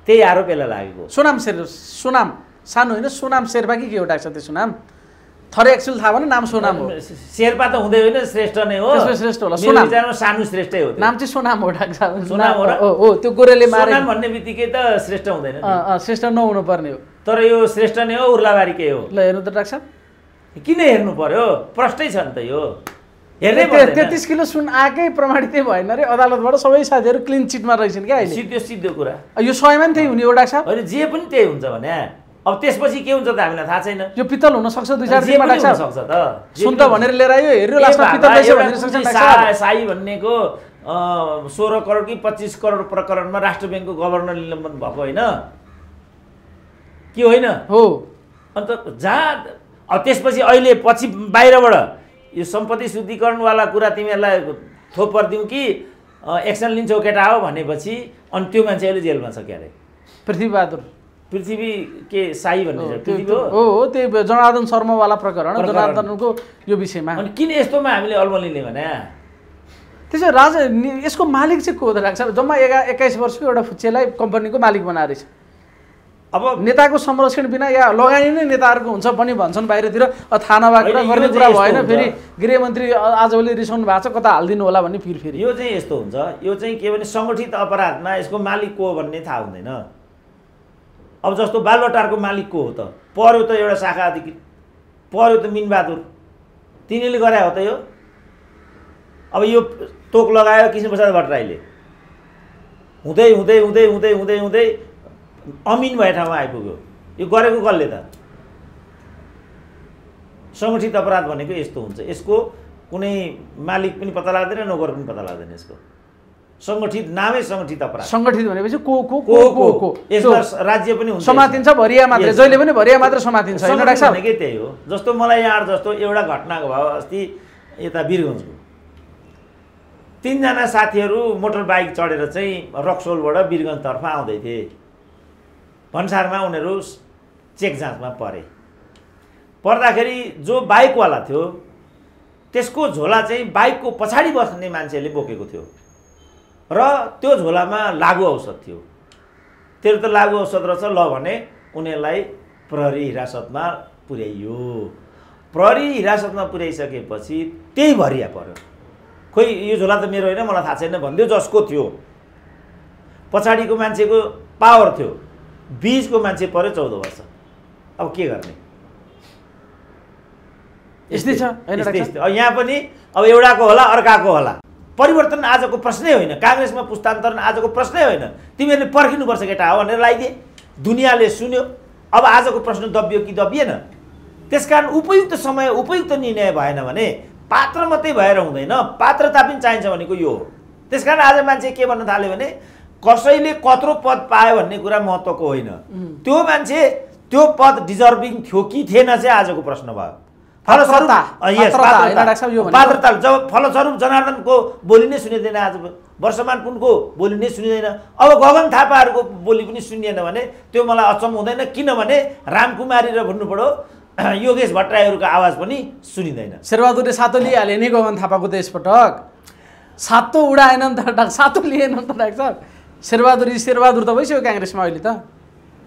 त्यही आरोप यसलाई लागेको सुनाम शेर सुनाम सानो होइन सुनाम शेर्पा कि के हो छ त्यो सुनाम थर एक्चुअल थाहा भएन नाम सोनाम हो शेर्पा त हुँदै होइन श्रेष्ठ नै हो श्रेष्ठ होला सोनाम सानु श्रेष्ठै हो नाम चाहिँ सोनाम हो डाक्छ सोनाम हो त्यो गोरेले मारेन भन्ने बित्तिकै त श्रेष्ठ हुँदैन श्रेष्ठ नहुनु पर्ने हो तर यो श्रेष्ठ नै हो उर्लाबारीकै हो ल हेर्नु त डाक्टर किन हेर्नु पर्यो प्रष्टै छ नि त यो हेर्ने तेत्तिस किलो सुन आएकै प्रमाणितै भएन रे अदालतबाट सबै साथीहरू क्लिन चिटमा रहेछन् क्या सिद्धो सिद्धो कुरा यो सयमा नि त्यही हुने हो साहब होइन जे पनि त्यही हुन्छ भने अब त्यसपछि के हुन्छ त हामीलाई थाहा छैन यो पित्तल हुनसक्छ दुई चार सक्छ त सुन त भनेर लिएर आयो हेऱ्यो साई भन्नेको सोह्र करोड कि पच्चिस करोड प्रकरणमा राष्ट्र ब्याङ्कको गभर्नर निलम्बन भएको होइन कि होइन हो अन्त जहाँ त्यसपछि अहिले पछि बाहिरबाट यो सम्पत्ति शुद्धिकरणवाला कुरा तिमीहरूलाई थोपर दिउँ कि एक्सन लिन्छौ केटा हो भनेपछि अनि त्यो मान्छे अहिले जेलमा छ क्यारे पृथ्वीबहादुर पृथ्वी के साई भन्ने हो हो त्यही जनार्दन शर्मावाला प्रकरण जनार्दनको यो विषयमा अनि किन यस्तोमा हामीले अल्म लिने भने त्यसो राजा यसको मालिक चाहिँ को राख्छ जम्मा एघार एक्काइस वर्षको एउटा फुच्चेलाई कम्पनीको मालिक बनाएर अब नेताको संरक्षण बिना या लगानी नै नेताहरूको हुन्छ पनि भन्छन् बाहिरतिर थाहा नभएको कुरा गर्ने कुरा भएन फेरि गृहमन्त्री आजभोलि रिसाउनु भएको छ कता हालिदिनु होला भन्ने फेरि फेरि यो चाहिँ यस्तो हुन्छ यो चाहिँ के भने सङ्गठित अपराधमा यसको मालिक को भन्ने थाहा हुँदैन अब जस्तो बालवटारको मालिक को हो त पर्यो त एउटा शाखा अधिकृत पर्यो त मिनबहादुर तिनीहरूले गरायो हो त यो अब यो तोक लगायो कृष्णप्रसाद प्रसाद भट्टराईले हुँदै हुँदै हुँदै हुँदै हुँदै हुँदै अमिन भए ठाउँमा आइपुग्यो यो गरेको कसले त सङ्गठित अपराध भनेको यस्तो हुन्छ यसको कुनै मालिक पनि पत्ता लाग्दैन नोकर पनि पत्ता लाग्दैन यसको सङ्गठित नामै सङ्गठित अपराध सङ्गठित भनेपछि को को को को को यसमा राज्य पनि हुन्छ समातिन्छ भरिया मात्र जहिले पनि भरिया मात्र समातिन्छ भनेकै त्यही हो जस्तो मलाई यहाँ जस्तो एउटा घटनाको भयो अस्ति यता बिरगन्जको तिनजना साथीहरू मोटर बाइक चढेर चाहिँ रक्सोलबाट तर्फ आउँदै थिए भन्सारमा उनीहरू चेक जाँचमा परे पर्दाखेरि जो बाइकवाला थियो त्यसको झोला चाहिँ बाइकको पछाडि बस्ने मान्छेले बोकेको थियो र त्यो झोलामा लागु औषध थियो तेरो त लागु औषध रहेछ ल भने उनीहरूलाई प्रहरी हिरासतमा पुर्याइयो प्रहरी हिरासतमा पुर्याइसकेपछि त्यही भरिया पऱ्यो खोइ यो झोला त मेरो होइन मलाई थाहा छैन भनिदियो जसको थियो पछाडिको मान्छेको पावर थियो बिचको मान्छे पऱ्यो चौध वर्ष अब के गर्ने यस्तै छ यहाँ पनि अब एउटाको होला अर्काको होला परिवर्तन आजको प्रश्नै होइन काङ्ग्रेसमा पुस्तान्तरण आजको प्रश्नै होइन तिमीहरूले पर्खिनुपर्छ केटा हो भनेर लगाइदिए दुनियाँले सुन्यो अब आजको प्रश्न दबियो कि दबिएन त्यसकारण उपयुक्त समय उपयुक्त निर्णय भएन भने पात्र मात्रै भएर हुँदैन पात्रता पनि चाहिन्छ भनेको यो हो त्यसकारण आज मान्छे के भन्न थाल्यो भने कसैले कत्रो पद पायो भन्ने कुरा महत्त्वको होइन त्यो मान्छे त्यो पद डिजर्भिङ थियो कि थिएन चाहिँ आजको प्रश्न भयो फलस्वरूप पात्रता जब फलस्वरूप जनार्दनको बोली नै सुनिँदैन आज वर्षमान कुनको बोली नै सुनिँदैन अब गगन थापाहरूको बोली पनि सुनिएन भने त्यो मलाई अचम्म हुँदैन किनभने रामकुमारी र भन्नु पऱ्यो योगेश भट्टराईहरूको आवाज पनि सुनिँदैन शेरबहादुरले सातो लिइहाले नि गगन थापाको त यसपटक सातो उडाएन नि त सातो लिएन नि त डाक्टर शेरबहादुर शेरबहादुर त भइसक्यो काङ्ग्रेसमा अहिले त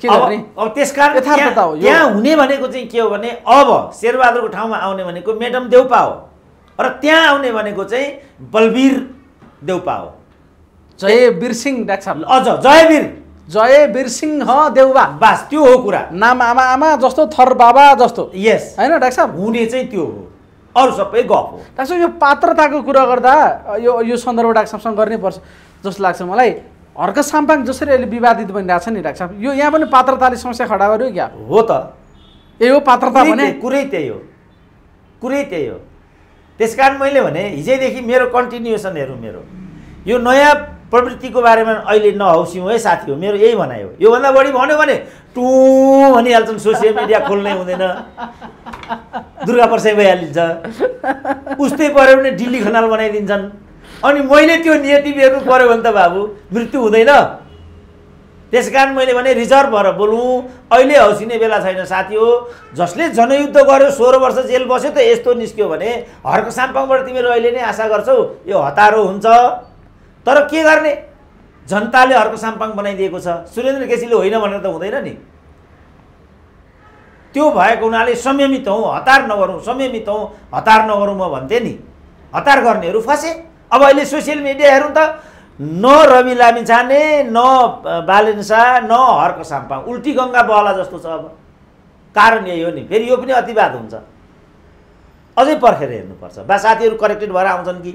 के गर्ने अब त्यस त्यसकारण यहाँ हुने भनेको चाहिँ के हो भने अब शेरबहादुरको ठाउँमा आउने भनेको मेडम देउपा हो र त्यहाँ आउने भनेको चाहिँ बलबीर देउपा हो वीर सिंह डाक्टर अझ जयवीर जय वीर सिंह देउबा बास त्यो हो कुरा नाम आमा आमा जस्तो थर बाबा जस्तो यस होइन साहब हुने चाहिँ त्यो हो अरू सबै गफ हो डाक्साब यो पात्रताको कुरा गर्दा यो यो सन्दर्भ डाक्टर गर्नै पर्छ जस्तो लाग्छ मलाई हर्क साम्पाङ जसरी अहिले विवादित बनिरहेको छ नि राख्छ यो यहाँ पनि पात्रताले समस्या खडा गर्यो क्या हो त ए हो पात्रता भने कुरै त्यही हो कुरै त्यही हो त्यस कारण मैले भने हिजैदेखि मेरो कन्टिन्युसन हेरौँ मेरो यो नयाँ प्रवृत्तिको बारेमा अहिले नहौस्यौँ है साथी हो मेरो यही भनाइ हो योभन्दा बढी भन्यो भने टु भनिहाल्छन् सोसियल मिडिया खोल्नै हुँदैन दुर्गा प्रसाई भइहालिन्छ उस्तै पऱ्यो भने दिल्ली खनाल बनाइदिन्छन् अनि मैले त्यो नियति बेर्नु पऱ्यो भने त बाबु मृत्यु हुँदैन त्यस कारण मैले भने रिजर्भ भएर बोलौँ अहिले हौसिने बेला छैन साथी हो जसले जनयुद्ध गर्यो सोह्र वर्ष जेल बस्यो त यस्तो निस्क्यो भने हर्क साम्पाङबाट तिमीहरू अहिले नै आशा गर्छौ यो हतारो हुन्छ तर के गर्ने जनताले हर्क साम्पाङ बनाइदिएको छ सुरेन्द्र केसीले होइन भनेर त हुँदैन नि त्यो भएको हुनाले संयमित हौ हतार नगरौँ संयमित हौ हतार नगरौँ म भन्थेँ नि हतार गर्नेहरू फसे अब अहिले सोसियल मिडिया हेरौँ त न रवि लामी छाने न बालेन शाह न हर्क साम्पा उल्टी गङ्गा बहला जस्तो छ अब कारण यही हो नि फेरि यो पनि अतिवाद हुन्छ अझै पर्खेर हेर्नुपर्छ बा साथीहरू करेक्टेड भएर आउँछन् कि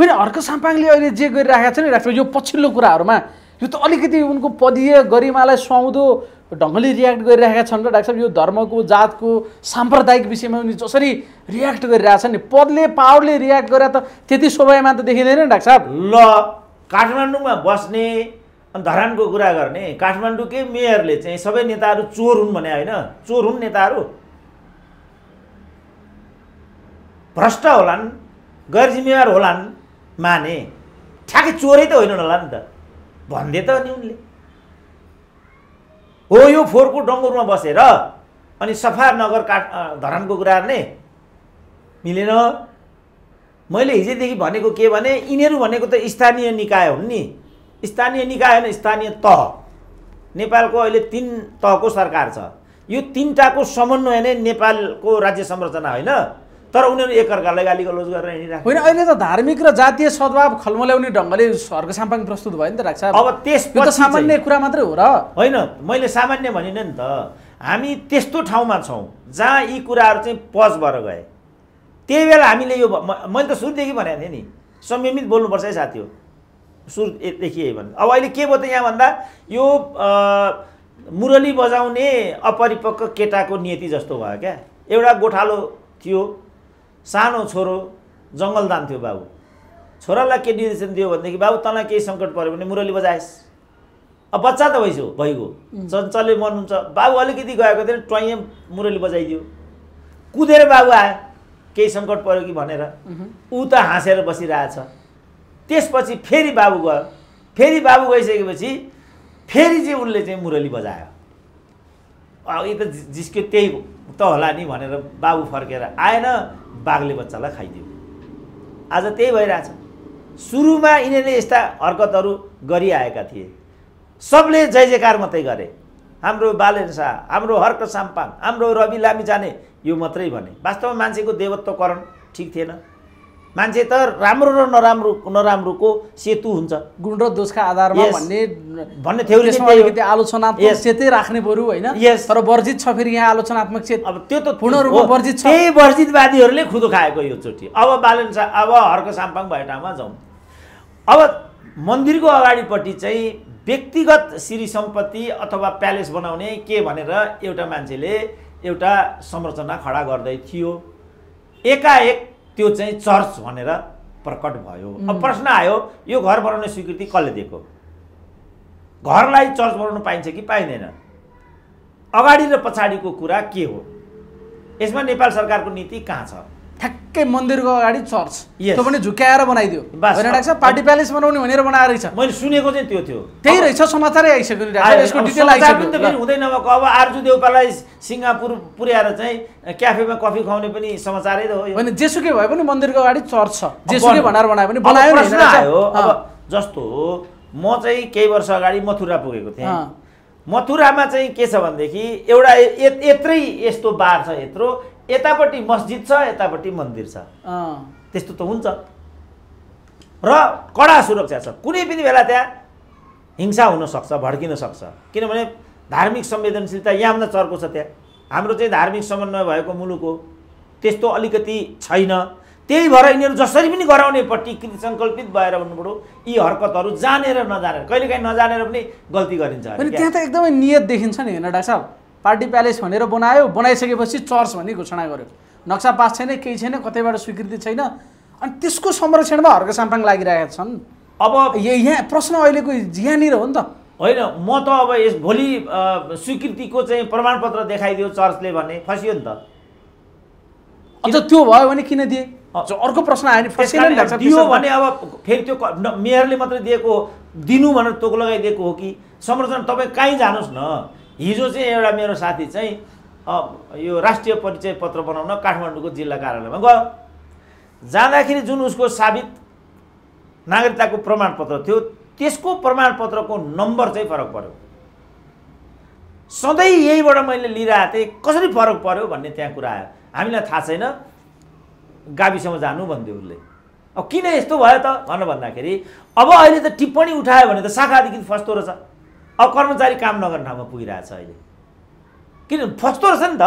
होइन हर्क साम्पाङले अहिले जे गरिराखेका छन् नि राख्छ यो पछिल्लो कुराहरूमा यो त अलिकति उनको पदीय गरिमालाई सुहाउँदो ढङ्गले रियाक्ट गरिरहेका छन् र डाक्टर साहब यो धर्मको जातको साम्प्रदायिक विषयमा उनी जसरी रियाक्ट गरिरहेछन् नि पदले पावरले रियाक्ट गरेर त त्यति शोभायमान त देखिँदैन डाक्टर साहब ल काठमाडौँमा बस्ने अनि धरानको कुरा गर्ने काठमाडौँकै मेयरले चाहिँ सबै नेताहरू चोर हुन् भने होइन चोर हुन् नेताहरू भ्रष्ट होलान् गैर जिम्मेवार होलान् माने ठ्याक्कै चोरै त होइन होला नि त भन्दे त नि उनले हो यो फोहोरको डङ्गुरमा बसेर अनि सफा नगर काठ धरानको कुरा गर्ने मिलेन मैले हिजैदेखि भनेको के भने यिनीहरू भनेको त स्थानीय निकाय हुन् नि स्थानीय निकाय होइन स्थानीय तह नेपालको अहिले तिन तहको सरकार छ यो तिनवटाको समन्वय नै नेपालको राज्य संरचना होइन तर उनीहरू एकअर्कालाई गाली गलोज गरेर हिँडिरहेको होइन अहिले त धार्मिक र जातीय सद्भाव खलमल्याउने ढङ्गले हर्क साम्पाङ प्रस्तुत भयो नि त राख्छ अब त्यस सामान्य कुरा मात्रै हो र होइन मैले सामान्य भनिनँ नि त हामी त्यस्तो ठाउँमा छौँ जहाँ यी कुराहरू चाहिँ पज भएर गए त्यही बेला हामीले यो मैले त सुरुदेखि भनेको थिएँ नि संयमित बोल्नुपर्छ है साथी हो सुरुदेखि यही भन्नु अब अहिले के भयो त यहाँ भन्दा यो मुरली बजाउने अपरिपक्व केटाको नियति जस्तो भयो क्या एउटा गोठालो थियो सानो छोरो जङ्गल थियो बाबु छोरालाई के निर्देशन दियो भनेदेखि बाबु तँलाई केही सङ्कट पऱ्यो भने मुरली बजाएस अब बच्चा त भइसो भइगयो चञ्चले मन हुन्छ बाबु अलिकति गएको थियो ट्वाइँ मुरली बजाइदियो कुदेर बाबु आयो केही सङ्कट पऱ्यो कि भनेर ऊ त हाँसेर बसिरहेछ त्यसपछि फेरि बाबु गयो फेरि बाबु गइसकेपछि फेरि चाहिँ उनले चाहिँ मुरली बजायो अब यी त जिस्क्यो त्यही त होला नि भनेर बाबु फर्केर आएन बाघले बच्चालाई खाइदियो आज त्यही भइरहेछ सुरुमा यिनीहरूले यस्ता हरकतहरू गरिआएका थिए सबले जय जयकार मात्रै गरे हाम्रो बालेन शाह हाम्रो हर्क साम्पाङ हाम्रो रवि लामी जाने यो मात्रै भने वास्तवमा मान्छेको देवत्वकरण ठिक थिएन मान्छे त राम्रो र नराम्रो नराम्रोको सेतु हुन्छ गुण र दोषका आधारमा भन्ने भन्ने थियो अलिकति आलोचनात्मक सेतै राख्ने बरु होइन तर वर्जित छ फेरि यहाँ आलोचनात्मक सेत अब त्यो त पूर्ण रूपमा वर्जित छ त्यही वर्जितवादीहरूले खुदो खाएको यो चोटि अब बालन सा अब हर्क साम्पाङ भए ठाउँमा जाउँ अब मन्दिरको अगाडिपट्टि चाहिँ व्यक्तिगत श्री सम्पत्ति अथवा प्यालेस बनाउने के भनेर एउटा मान्छेले एउटा संरचना खडा गर्दै थियो एकाएक त्यो चाहिँ चर्च भनेर प्रकट भयो अब प्रश्न आयो यो घर बनाउने स्वीकृति कसले दिएको घरलाई चर्च बनाउनु पाइन्छ कि पाइँदैन अगाडि र पछाडिको कुरा के हो यसमा नेपाल सरकारको नीति कहाँ छ ठ्याक्कै मन्दिरको अगाडि चर्च त्यो पनि झुक्याएर बनाइदियो पार्टी प्यालेस बनाउने भनेर बनाएर रहेछ मैले सुनेको चाहिँ त्यो थियो त्यही रहेछ समाचारै आइसक्यो यसको डिटेल हुँदैन अब आर्जु देउपालाई सिङ्गापुर पुर्याएर चाहिँ क्याफेमा कफी खुवाउने पनि समाचारै त हो होइन जेसुकै भए पनि मन्दिरको अगाडि चर्च छ जेसुकै भनेर बनायो भने बनायो आयो अब जस्तो म चाहिँ केही वर्ष अगाडि मथुरा पुगेको थिएँ मथुरामा चाहिँ के छ भनेदेखि एउटा यत्रै यस्तो बार छ यत्रो यतापट्टि मस्जिद छ यतापट्टि मन्दिर छ त्यस्तो त हुन्छ र कडा सुरक्षा छ कुनै पनि बेला त्यहाँ हिंसा हुनसक्छ भड्किन सक्छ किनभने धार्मिक संवेदनशीलता यहाँ भन्दा चर्को छ त्यहाँ हाम्रो चाहिँ धार्मिक समन्वय भएको मुलुक हो त्यस्तो अलिकति छैन त्यही भएर यिनीहरू जसरी पनि गराउनेपट्टि सङ्कल्पित भएर हुनु यी हरकतहरू जानेर नजानेर कहिलेकाहीँ नजानेर पनि गल्ती गरिन्छ त्यहाँ त एकदमै नियत देखिन्छ नि होइन डाक्टर साहब पार्टी प्यालेस भनेर बनायो बनाइसकेपछि चर्च भन्ने घोषणा गर्यो नक्सा पास छैन केही छैन कतैबाट स्वीकृति छैन अनि त्यसको संरक्षणमा हर्क साम्पाङ लागिरहेका छन् अब यहाँ प्रश्न अहिलेको यहाँनिर हो नि त होइन म त अब यस भोलि स्वीकृतिको चाहिँ प्रमाणपत्र देखाइदियो चर्चले भने फसियो नि त अन्त त्यो भयो भने किन दिए अर्को प्रश्न आयो भने दियो भने अब फेरि त्यो मेयरले मात्रै दिएको दिनु भनेर तोक लगाइदिएको हो कि संरक्षण तपाईँ कहीँ जानुहोस् न हिजो चाहिँ एउटा मेरो साथी चाहिँ यो राष्ट्रिय परिचय पत्र बनाउन काठमाडौँको जिल्ला कार्यालयमा गयो जाँदाखेरि जुन उसको साबित नागरिकताको प्रमाणपत्र थियो त्यसको प्रमाणपत्रको नम्बर चाहिँ फरक पर्यो सधैँ यहीबाट मैले लिइरहेको थिएँ कसरी फरक पर्यो भन्ने त्यहाँ कुरा आयो हामीलाई थाहा छैन गाविसमा जानु भन्थ्यो उसले अब किन यस्तो भयो त भनेर भन्दाखेरि अब अहिले त टिप्पणी उठायो भने त शाखादेखि फस्दो रहेछ अब कर्मचारी काम नगर्ने ठाउँमा पुगिरहेछ अहिले किन फस्तो रहेछ नि त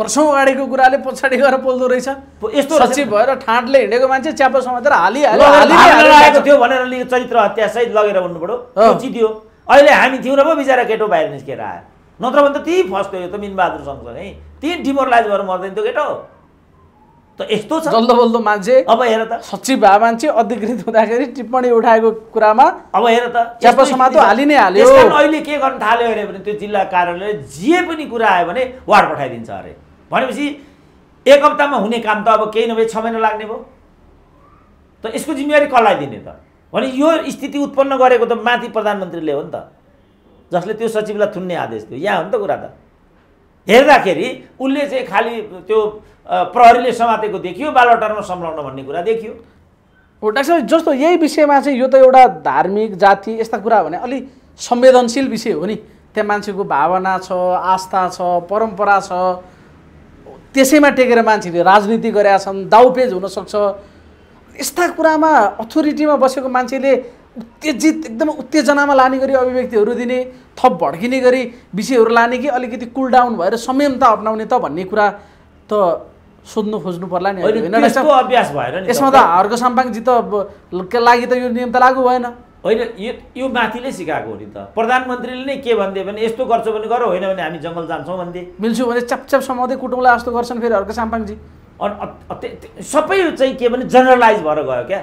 वर्षौँ अगाडिको कुराले पछाडि गएर पोल्दो रहेछ यस्तो सचिव भएर ठाँटले हिँडेको मान्छे च्यापो समातेर हालिहाल्यो थियो भनेर चरित्र हत्या सहित लगेर भन्नु पऱ्यो जित्यो अहिले हामी थियौँ र पो बिचरा केटो बाहिर निस्केर आयो नत्र भने त त्यही फस्थ्यो यो त मिनबहादुर सँगसँगै त्यही डिमोरलाइज भएर मर्दैन थियो केटो त यस्तो छ जल्दो बल्दो मान्छे अब हेर त सचिव भए मान्छे अधिकृत हुँदाखेरि टिप्पणी उठाएको कुरामा अब हेर त च्यापसमा त हालि नै हाल्यो अहिले के गर्नु थाल्यो अरे भने त्यो जिल्ला कार्यालय जे पनि कुरा आयो भने वार्ड पठाइदिन्छ अरे भनेपछि एक हप्तामा हुने काम त अब केही नभए छ महिना लाग्ने भयो त यसको जिम्मेवारी कसलाई दिने त भने यो स्थिति उत्पन्न गरेको त माथि प्रधानमन्त्रीले हो नि त जसले त्यो सचिवलाई थुन्ने आदेश दियो यहाँ हो नि त कुरा त हेर्दाखेरि उसले चाहिँ खालि त्यो प्रहरीले समातेको देखियो बालवाटारमा सम्लाउन भन्ने कुरा देखियो हो डाक्टर जस्तो यही विषयमा चाहिँ यो त एउटा धार्मिक जाति यस्ता कुरा भने अलि संवेदनशील विषय हो नि त्यहाँ मान्छेको भावना छ आस्था छ परम्परा छ त्यसैमा टेकेर मान्छेले राजनीति गरेका छन् दाउपेज हुनसक्छ यस्ता कुरामा अथोरिटीमा बसेको मान्छेले उत्तेजित एकदम उत्तेजनामा लाने गरी अभिव्यक्तिहरू दिने थप भड्किने गरी विषयहरू लाने कि अलिकति कुल डाउन भएर संयमता अप्नाउने त भन्ने कुरा त सोध्नु खोज्नु पर्ला नि अभ्यास भएर यसमा त हर्को साम्पाङजी त लागि त यो नियम त लागु भएन होइन यो यो माथिले सिकाएको हो नि त प्रधानमन्त्रीले नै के भनिदियो भने यस्तो गर्छौ भने गर होइन भने हामी जङ्गल जान्छौँ भन्थे मिल्छु भने च्यापच्याप समाउँदै कुटुङलाई जस्तो गर्छन् फेरि हर्क साम्पाङजी सबै चाहिँ के भने जनरलाइज भएर गयो क्या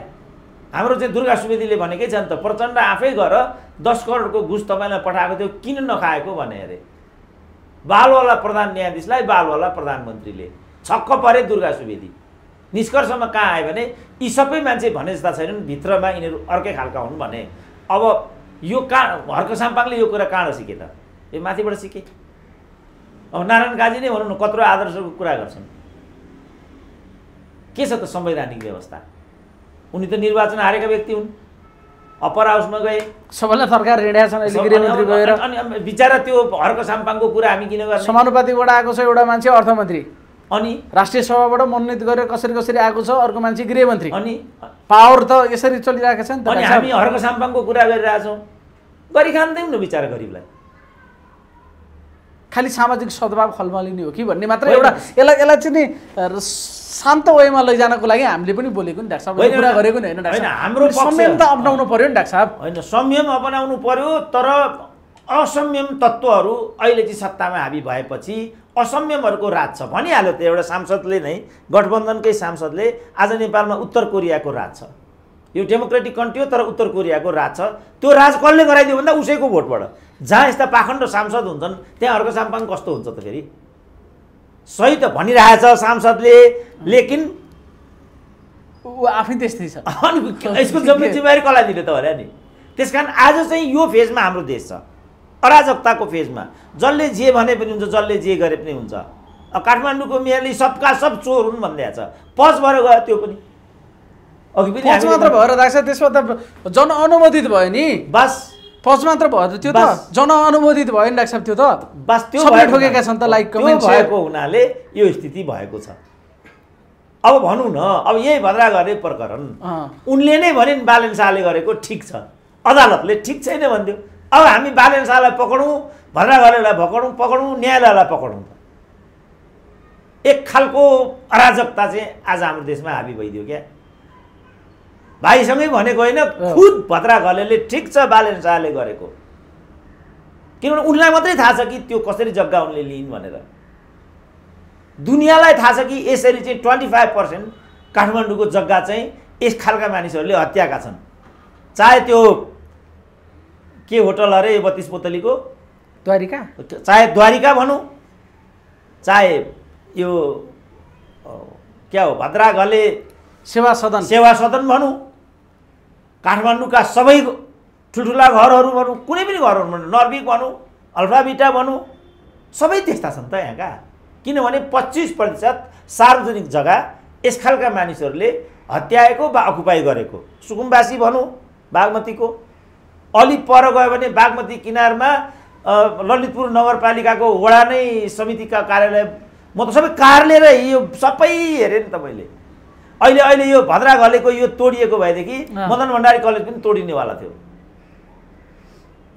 हाम्रो चाहिँ दुर्गा सुवेदीले भनेकै छ नि त प्रचण्ड आफै गएर दस करोडको घुस तपाईँलाई पठाएको थियो किन नखाएको भने अरे बालवाला प्रधान न्यायाधीशलाई बालवाला प्रधानमन्त्रीले छक्क परे दुर्गा सुवेदी निष्कर्षमा कहाँ आयो भने यी सबै मान्छे भने जस्ता छैनन् भित्रमा यिनीहरू अर्कै खालका हुन् भने अब यो कहाँ हर्क साम्पाङले यो कुरा कहाँबाट सिके त यो माथिबाट सिके अब नारायण काजी नै भनौँ न कत्रो आदर्शको कुरा गर्छन् के छ त संवैधानिक व्यवस्था उनी त निर्वाचन हारेका व्यक्ति हुन् अप्पर हाउसमा गए सबैलाई सरकार गएर अनि बिचरा त्यो हर्क साम्पाङको कुरा हामी किन गर्छौँ समानुपातिबाट आएको छ एउटा मान्छे अर्थमन्त्री अनि राष्ट्रिय सभाबाट मनोनित गरेर कसरी कसरी आएको छ अर्को मान्छे गृहमन्त्री अनि पावर त यसरी चलिरहेको छ नि त अनि हामी हर्क साम्पाङको कुरा गरिरहेछौँ गरी न विचार गरिबलाई खालि सामाजिक सद्भाव खलमलिने हो कि भन्ने मात्र एउटा यसलाई यसलाई चाहिँ नि शान्त वेमा लैजानको लागि हामीले पनि बोलेको नि डाक्टर साहब कुरा गरेको नि होइन हाम्रो संयम त अपनाउनु पर्यो नि डाक्टर साहब होइन संयम अपनाउनु पर्यो तर असम्यम तत्त्वहरू अहिले चाहिँ सत्तामा हाबी भएपछि असम्यमहरूको राज छ भनिहाल्यो त एउटा सांसदले नै गठबन्धनकै सांसदले आज नेपालमा उत्तर कोरियाको राज छ यो डेमोक्रेटिक कन्ट्री हो तर उत्तर कोरियाको राज छ त्यो राज कसले गराइदियो भन्दा उसैको भोटबाट जहाँ यस्ता पाखण्ड सांसद हुन्छन् त्यहाँ अर्को साम्पाङ कस्तो हुन्छ त फेरि सही त भनिरहेछ सांसदले लेकिन ऊ आफै त्यस्तै छ अनि यसको जिम्मेवारी कसलाई दिने त होला नि त्यस कारण आज चाहिँ यो फेजमा हाम्रो देश छ अराजकताको फेजमा जसले जे भने पनि हुन्छ जसले जे गरे पनि हुन्छ काठमाडौँको मेयरले सबका सब चोर हुन् भनिदिएको छ पच भएर गयो त्यो पनि मात्र भएर राख्छ त्यसमा जनअनुमोदित भयो नि बस पच मात्र भयो त्यो त जनअनुमोदित भयो नि डाक्टर त्यो त बास त्यो ठोकेका छन् त लाइक भएको हुनाले यो स्थिति भएको छ अब भनौँ न अब यही भद्रा गरे प्रकरण उनले नै भने बालन शाहले गरेको ठिक छ अदालतले ठिक छैन भनिदियो अब हामी बालेन्सालाई पकडौँ भद्राघरलाई भकडौँ पक्रौँ न्यायालयलाई पक्रौँ एक खालको अराजकता चाहिँ आज हाम्रो देशमा हाबी भइदियो क्या भाइसँगै भनेको होइन खुद भद्रा घले ठिक छ शाहले गरेको किनभने उनलाई मात्रै थाहा छ कि त्यो कसरी जग्गा उनले लिइन् भनेर दुनियाँलाई थाहा छ कि यसरी चाहिँ ट्वेन्टी फाइभ पर्सेन्ट काठमाडौँको जग्गा चाहिँ यस खालका मानिसहरूले हत्याएका छन् चाहे त्यो के होटल अरे यो बत्तिस पोतलीको द्वारिका चाहे द्वारिका भनौँ चाहे यो क्या हो भद्रा भद्राघले सेवा सदन सेवा सदन भनौँ काठमाडौँका सबै ठुल्ठुला घरहरू भनौँ कुनै पनि घरहरू भनौँ नर्बिक भनौँ अल्फाबिटा भनौँ सबै त्यस्ता छन् त यहाँका किनभने पच्चिस प्रतिशत सार्वजनिक जग्गा यस खालका मानिसहरूले हत्याएको वा अकुपाई गरेको सुकुम्बासी भनौँ बागमतीको अलि पर गयो भने बागमती किनारमा ललितपुर नगरपालिकाको वडा नै समितिका कार्यालय म त सबै कार्यालय र यो सबै हेरेँ नि तपाईँले अहिले अहिले यो भद्रा घलेको यो तोडिएको भएदेखि मदन भण्डारी कलेज पनि तोडिनेवाला थियो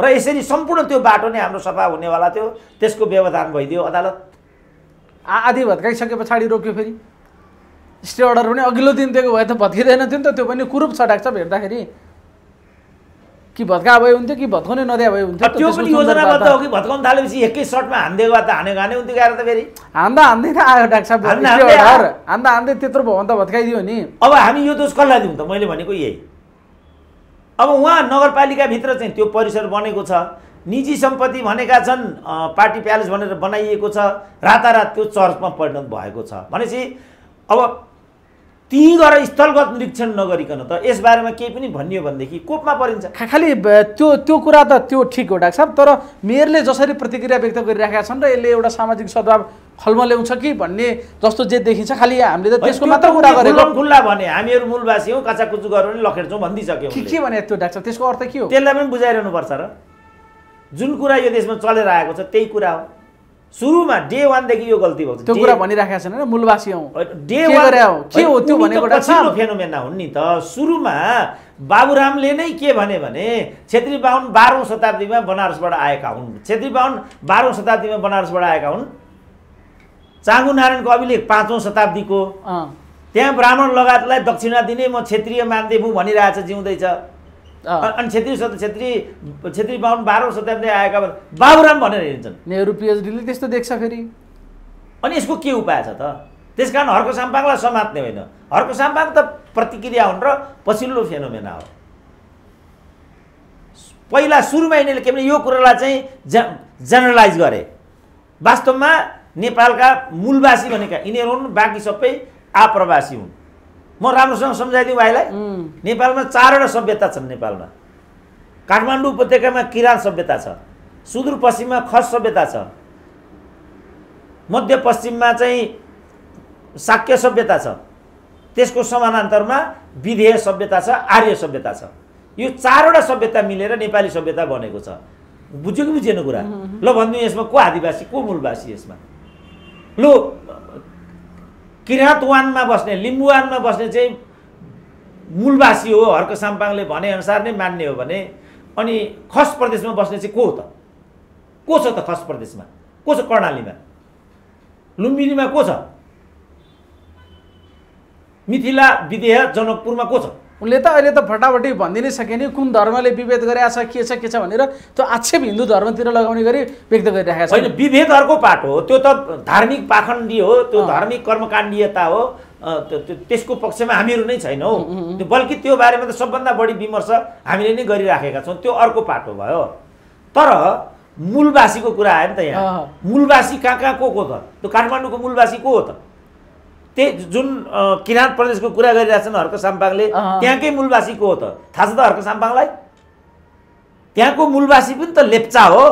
र यसरी सम्पूर्ण त्यो बाटो नै हाम्रो सफा हुनेवाला थियो त्यसको व्यवधान भइदियो अदालत आधी भत्काइसके पछाडि रोक्यो फेरि स्टे अर्डर पनि अघिल्लो दिन दिएको भए त भत्किँदैन थियो नि त त्यो पनि कुरूप छ भेट्दाखेरि कि भत्का भए हुन्थ्यो कि भत्काउने नदिया भए हुन्थ्यो त्यो पनि योजनाबद्ध हो कि भत्काउनु थालेपछि एकै सर्टमा हान्दै भए त हानेको हाने हुन्थ्यो गएर त फेरि हान्दा हान्दै त आयो डाक्टर साहब हान्दा हान्दै त्यत्रो भयो भने त भत्काइदियो नि अब हामी यो दोष कसलाई दिउँ त मैले भनेको यही अब उहाँ नगरपालिकाभित्र चाहिँ त्यो परिसर बनेको छ निजी सम्पत्ति भनेका छन् पार्टी प्यालेस भनेर बनाइएको छ रातारात त्यो चर्चमा परिणत भएको छ भनेपछि अब त्यहीँ गएर स्थलगत निरीक्षण नगरिकन त यसबारेमा केही पनि भनियो भनेदेखि कोपमा परिन्छ खालि त्यो त्यो कुरा त त्यो ठिक हो डाक्टर साहब तर मेयरले जसरी प्रतिक्रिया व्यक्त गरिरहेका छन् र यसले एउटा सामाजिक सद्भाव खलम ल्याउँछ कि भन्ने जस्तो जे देखिन्छ खालि हामीले त त्यसको मात्र कुरा गरेको खुल्ला भने हामीहरू मूलवासी हौँ काचाकुचु गरेर पनि लखेड्छौँ भनिदिइसक्यौँ के भने त्यो डाक्टर त्यसको अर्थ के हो त्यसलाई पनि बुझाइरहनुपर्छ र जुन कुरा यो देशमा चलेर आएको छ त्यही कुरा हो सुरुमा डे वानदेखि यो गल्ती भएको छ त्यो कुरा भनिराखेका छैन मूलवासी हौ डे के हो त्यो भनेको पछिल्लो फेनोमेना हुन् नि त सुरुमा बाबुरामले नै के भने भने छेत्री बाहुन बाह्रौँ शताब्दीमा बनारसबाट आएका हुन् छेत्री बाहुन बाह्रौँ शताब्दीमा बनारसबाट आएका हुन् चाङ्गु नारायणको अभिलेख पाँचौँ शताब्दीको त्यहाँ ब्राह्मण लगायतलाई दक्षिणा दिने म क्षेत्रीय मान्देबु भनिरहेछ जिउँदैछ अनि छेत्री सत छेत्री छेत्री बाहुन बाह्रौँ शताब्दी आएका बाबुराम भनेर हिँड्छन् नेहरू पिएचडीले त्यस्तो देख्छ फेरि अनि यसको के उपाय छ त त्यस कारण हर्को साम्पाङलाई समात्ने होइन हर्को साम्पाङ त प्रतिक्रिया हुन् र पछिल्लो फेनोमेना हो पहिला सुरुमा यिनीहरूले के भने यो कुरालाई चाहिँ जेनरलाइज गरे वास्तवमा नेपालका मूलवासी भनेका यिनीहरू हुन् बाँकी सबै आप्रवासी हुन् म राम्रोसँग सम्झाइदिउँ भाइलाई नेपालमा चारवटा सभ्यता छन् नेपालमा काठमाडौँ उपत्यकामा किराँत सभ्यता छ सुदूरपश्चिममा खस सभ्यता छ मध्यपश्चिममा चाहिँ शाक्य सभ्यता छ त्यसको समानान्तरमा विधेय सभ्यता छ आर्य सभ्यता छ यो चारवटा सभ्यता मिलेर नेपाली सभ्यता बनेको छ बुझ्यो कि बुझेन कुरा ल भनिदिउँ यसमा को आदिवासी को मूलवासी यसमा लो किराँतवानमा बस्ने लिम्बुवानमा बस्ने चाहिँ मूलवासी हो हर्क साम्पाङले भनेअनुसार नै मान्ने हो भने अनि खस प्रदेशमा बस्ने चाहिँ को हो त को छ त खस प्रदेशमा को छ कर्णालीमा लुम्बिनीमा को छ मिथिला विदेह जनकपुरमा को छ उनले त अहिले त फटाफटी भनिदिनै सके नि कुन धर्मले विभेद गरेका छ के छ के छ भनेर त्यो आक्षेप हिन्दू धर्मतिर लगाउने गरी व्यक्त गरिरहेको छ होइन विभेद अर्को पाठ हो त्यो त धार्मिक पाखण्डी हो त्यो धार्मिक कर्मकाण्डीयता हो त्यसको पक्षमा हामीहरू नै छैनौँ बल्कि त्यो बारेमा त सबभन्दा बढी विमर्श हामीले नै गरिराखेका छौँ त्यो अर्को पाटो भयो तर मूलवासीको कुरा आयो नि त यहाँ मूलवासी कहाँ कहाँ को को त त्यो काठमाडौँको मूलवासी को हो त त्यही जुन किराँत प्रदेशको कुरा गरिरहेछन् हर्क साम्पाङले त्यहाँकै मूलवासी को हो त थाहा छ त हर्क साम्पाङलाई त्यहाँको मूलवासी पनि त लेप्चा हो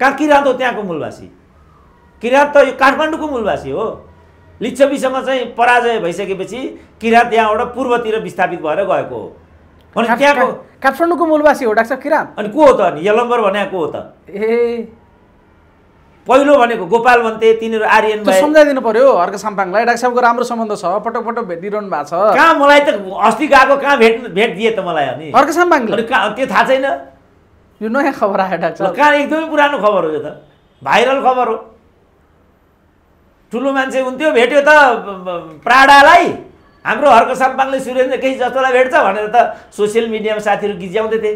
कहाँ किराँत हो त्यहाँको मूलवासी किराँत त यो काठमाडौँको मूलवासी हो लिच्छवीसँग चाहिँ पराजय भइसकेपछि किराँत यहाँबाट पूर्वतिर विस्थापित भएर गएको हो अनि त्यहाँको काठमाडौँको मूलवासी हो डाक्टर किराँत अनि को हो त अनि यलम्बर भनेको हो त ए पहिलो भनेको गोपाल भन्थे तिनीहरू आर्यन भए सम्झाइदिनु पर्यो हर्क साम्पाङलाई डाक्टर साहबको राम्रो सम्बन्ध छ पटक पटक भेटिरहनु भएको छ कहाँ मलाई त अस्ति गएको कहाँ भेट भेट दिए त मलाई अनि हर्क साम्पाङ त्यो थाहा छैन यो नयाँ खबर आयो डाक्टर कहाँ एकदमै पुरानो खबर हो यो त भाइरल खबर हो ठुलो मान्छे हुन्थ्यो भेट्यो त प्राडालाई हाम्रो हर्क साम्पाङले सुरेन्द्र केही जस्तोलाई भेट्छ भनेर त सोसियल मिडियामा साथीहरू गिज्याउँदै थिए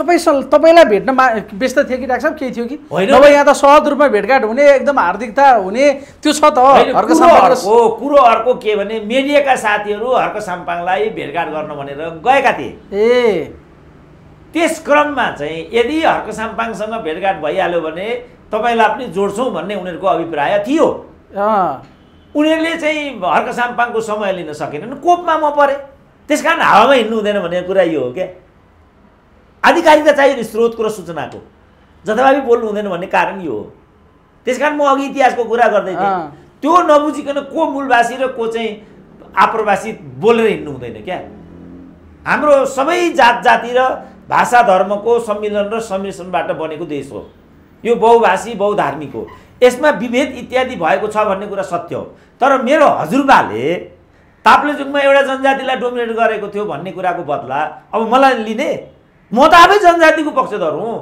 तपाईँ तपाईँलाई भेट्न मा व्यस्त थियो कि डाक्टर साहब केही थियो कि होइन अब यहाँ त सहद रूपमा भेटघाट हुने एकदम हार्दिकता हुने त्यो छ त हो कुरो अर्को के भने मिडियाका साथीहरू हर्क साम्पाङलाई भेटघाट गर्न भनेर गएका थिए ए त्यस क्रममा चाहिँ यदि हर्क साम्पाङसँग भेटघाट भइहाल्यो भने तपाईँलाई पनि जोड्छौँ भन्ने उनीहरूको अभिप्राय थियो उनीहरूले चाहिँ हर्क साम्पाङको समय लिन सकेनन् कोपमा म परेँ त्यस कारण हावामा हिँड्नु हुँदैन भन्ने कुरा यो हो क्या आधिकारिकता चाहियो नि स्रोतको र सूचनाको जथाभावी बोल्नु हुँदैन भन्ने कारण यो हो त्यस कारण म अघि इतिहासको कुरा गर्दै थिएँ त्यो नबुझिकन को मूलवासी र को चाहिँ आप्रवासी बोलेर हिँड्नु हुँदैन क्या हाम्रो सबै जात जाति र भाषा धर्मको सम्मिलन र सम्मिश्रणबाट बनेको देश हो यो बहुभाषी बहुधार्मिक हो यसमा विभेद इत्यादि भएको छ भन्ने कुरा सत्य हो तर मेरो हजुरबाले ताप्लेजुङमा एउटा जनजातिलाई डोमिनेट गरेको थियो भन्ने कुराको बदला अब मलाई लिने म त आफै जनजातिको पक्षधर हुँ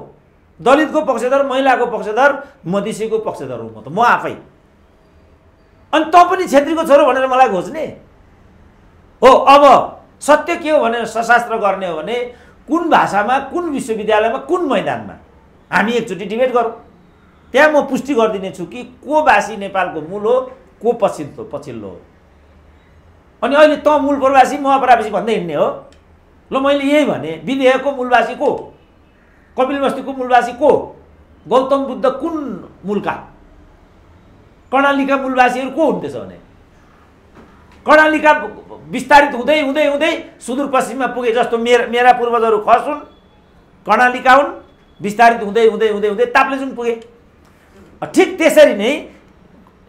दलितको पक्षधर महिलाको पक्षधर मधेसीको पक्षधर हुँ म त म आफै अनि तँ पनि छेत्रीको छोरो भनेर मलाई खोज्ने हो अब सत्य के हो भनेर सशास्त्र गर्ने हो भने कुन भाषामा कुन विश्वविद्यालयमा कुन मैदानमा हामी एकचोटि डिबेट गरौँ त्यहाँ म पुष्टि गरिदिनेछु कि को बासी नेपालको मूल हो को पछिल्लो पछिल्लो हो अनि अहिले तँ मूल प्रवासी म अपरावासी भन्दै हिँड्ने हो ल मैले यही भने विधेयकको मूलवासी को कपिल बस्तीको मूलवासी को गौतम बुद्ध कुन मूलका कर्णालीका मूलवासीहरू को हुन्थेछ भने कर्णालीका विस्तारित हुँदै हुँदै हुँदै सुदूरपश्चिममा पुगे जस्तो मेरा मेरा पूर्वजहरू खस हुन् कर्णालीका हुन् विस्तारित हुँदै हुँदै हुँदै हुँदै ताप्लेजुङ पुगे ठिक त्यसरी नै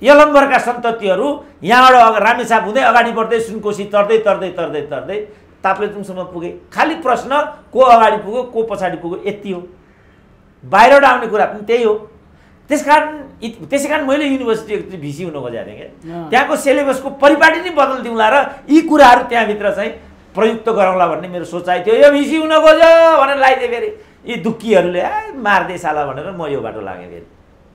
यलम्बरका सन्ततिहरू यहाँबाट रामेछाप हुँदै अगाडि बढ्दै सुनकोसी तर्दै तर्दै तर्दै तर्दै ताप्लेजुङसम्म पुगे खालि प्रश्न को अगाडि पुग्यो को पछाडि पुग्यो यति हो बाहिरबाट आउने कुरा पनि त्यही हो त्यस कारण त्यसै कारण मैले युनिभर्सिटी भिसी हुन खोजेको थिएँ क्या त्यहाँको सिलेबसको परिपाटी नै बदलिदिउँला र यी कुराहरू त्यहाँभित्र चाहिँ प्रयुक्त गराउँला भन्ने मेरो सोचाइ थियो यो भिसी हुन खोज्यो भनेर लगाइदिएँ फेरि यी दुःखीहरूले ए मार्दै साला भनेर म यो बाटो लागेँ फेरि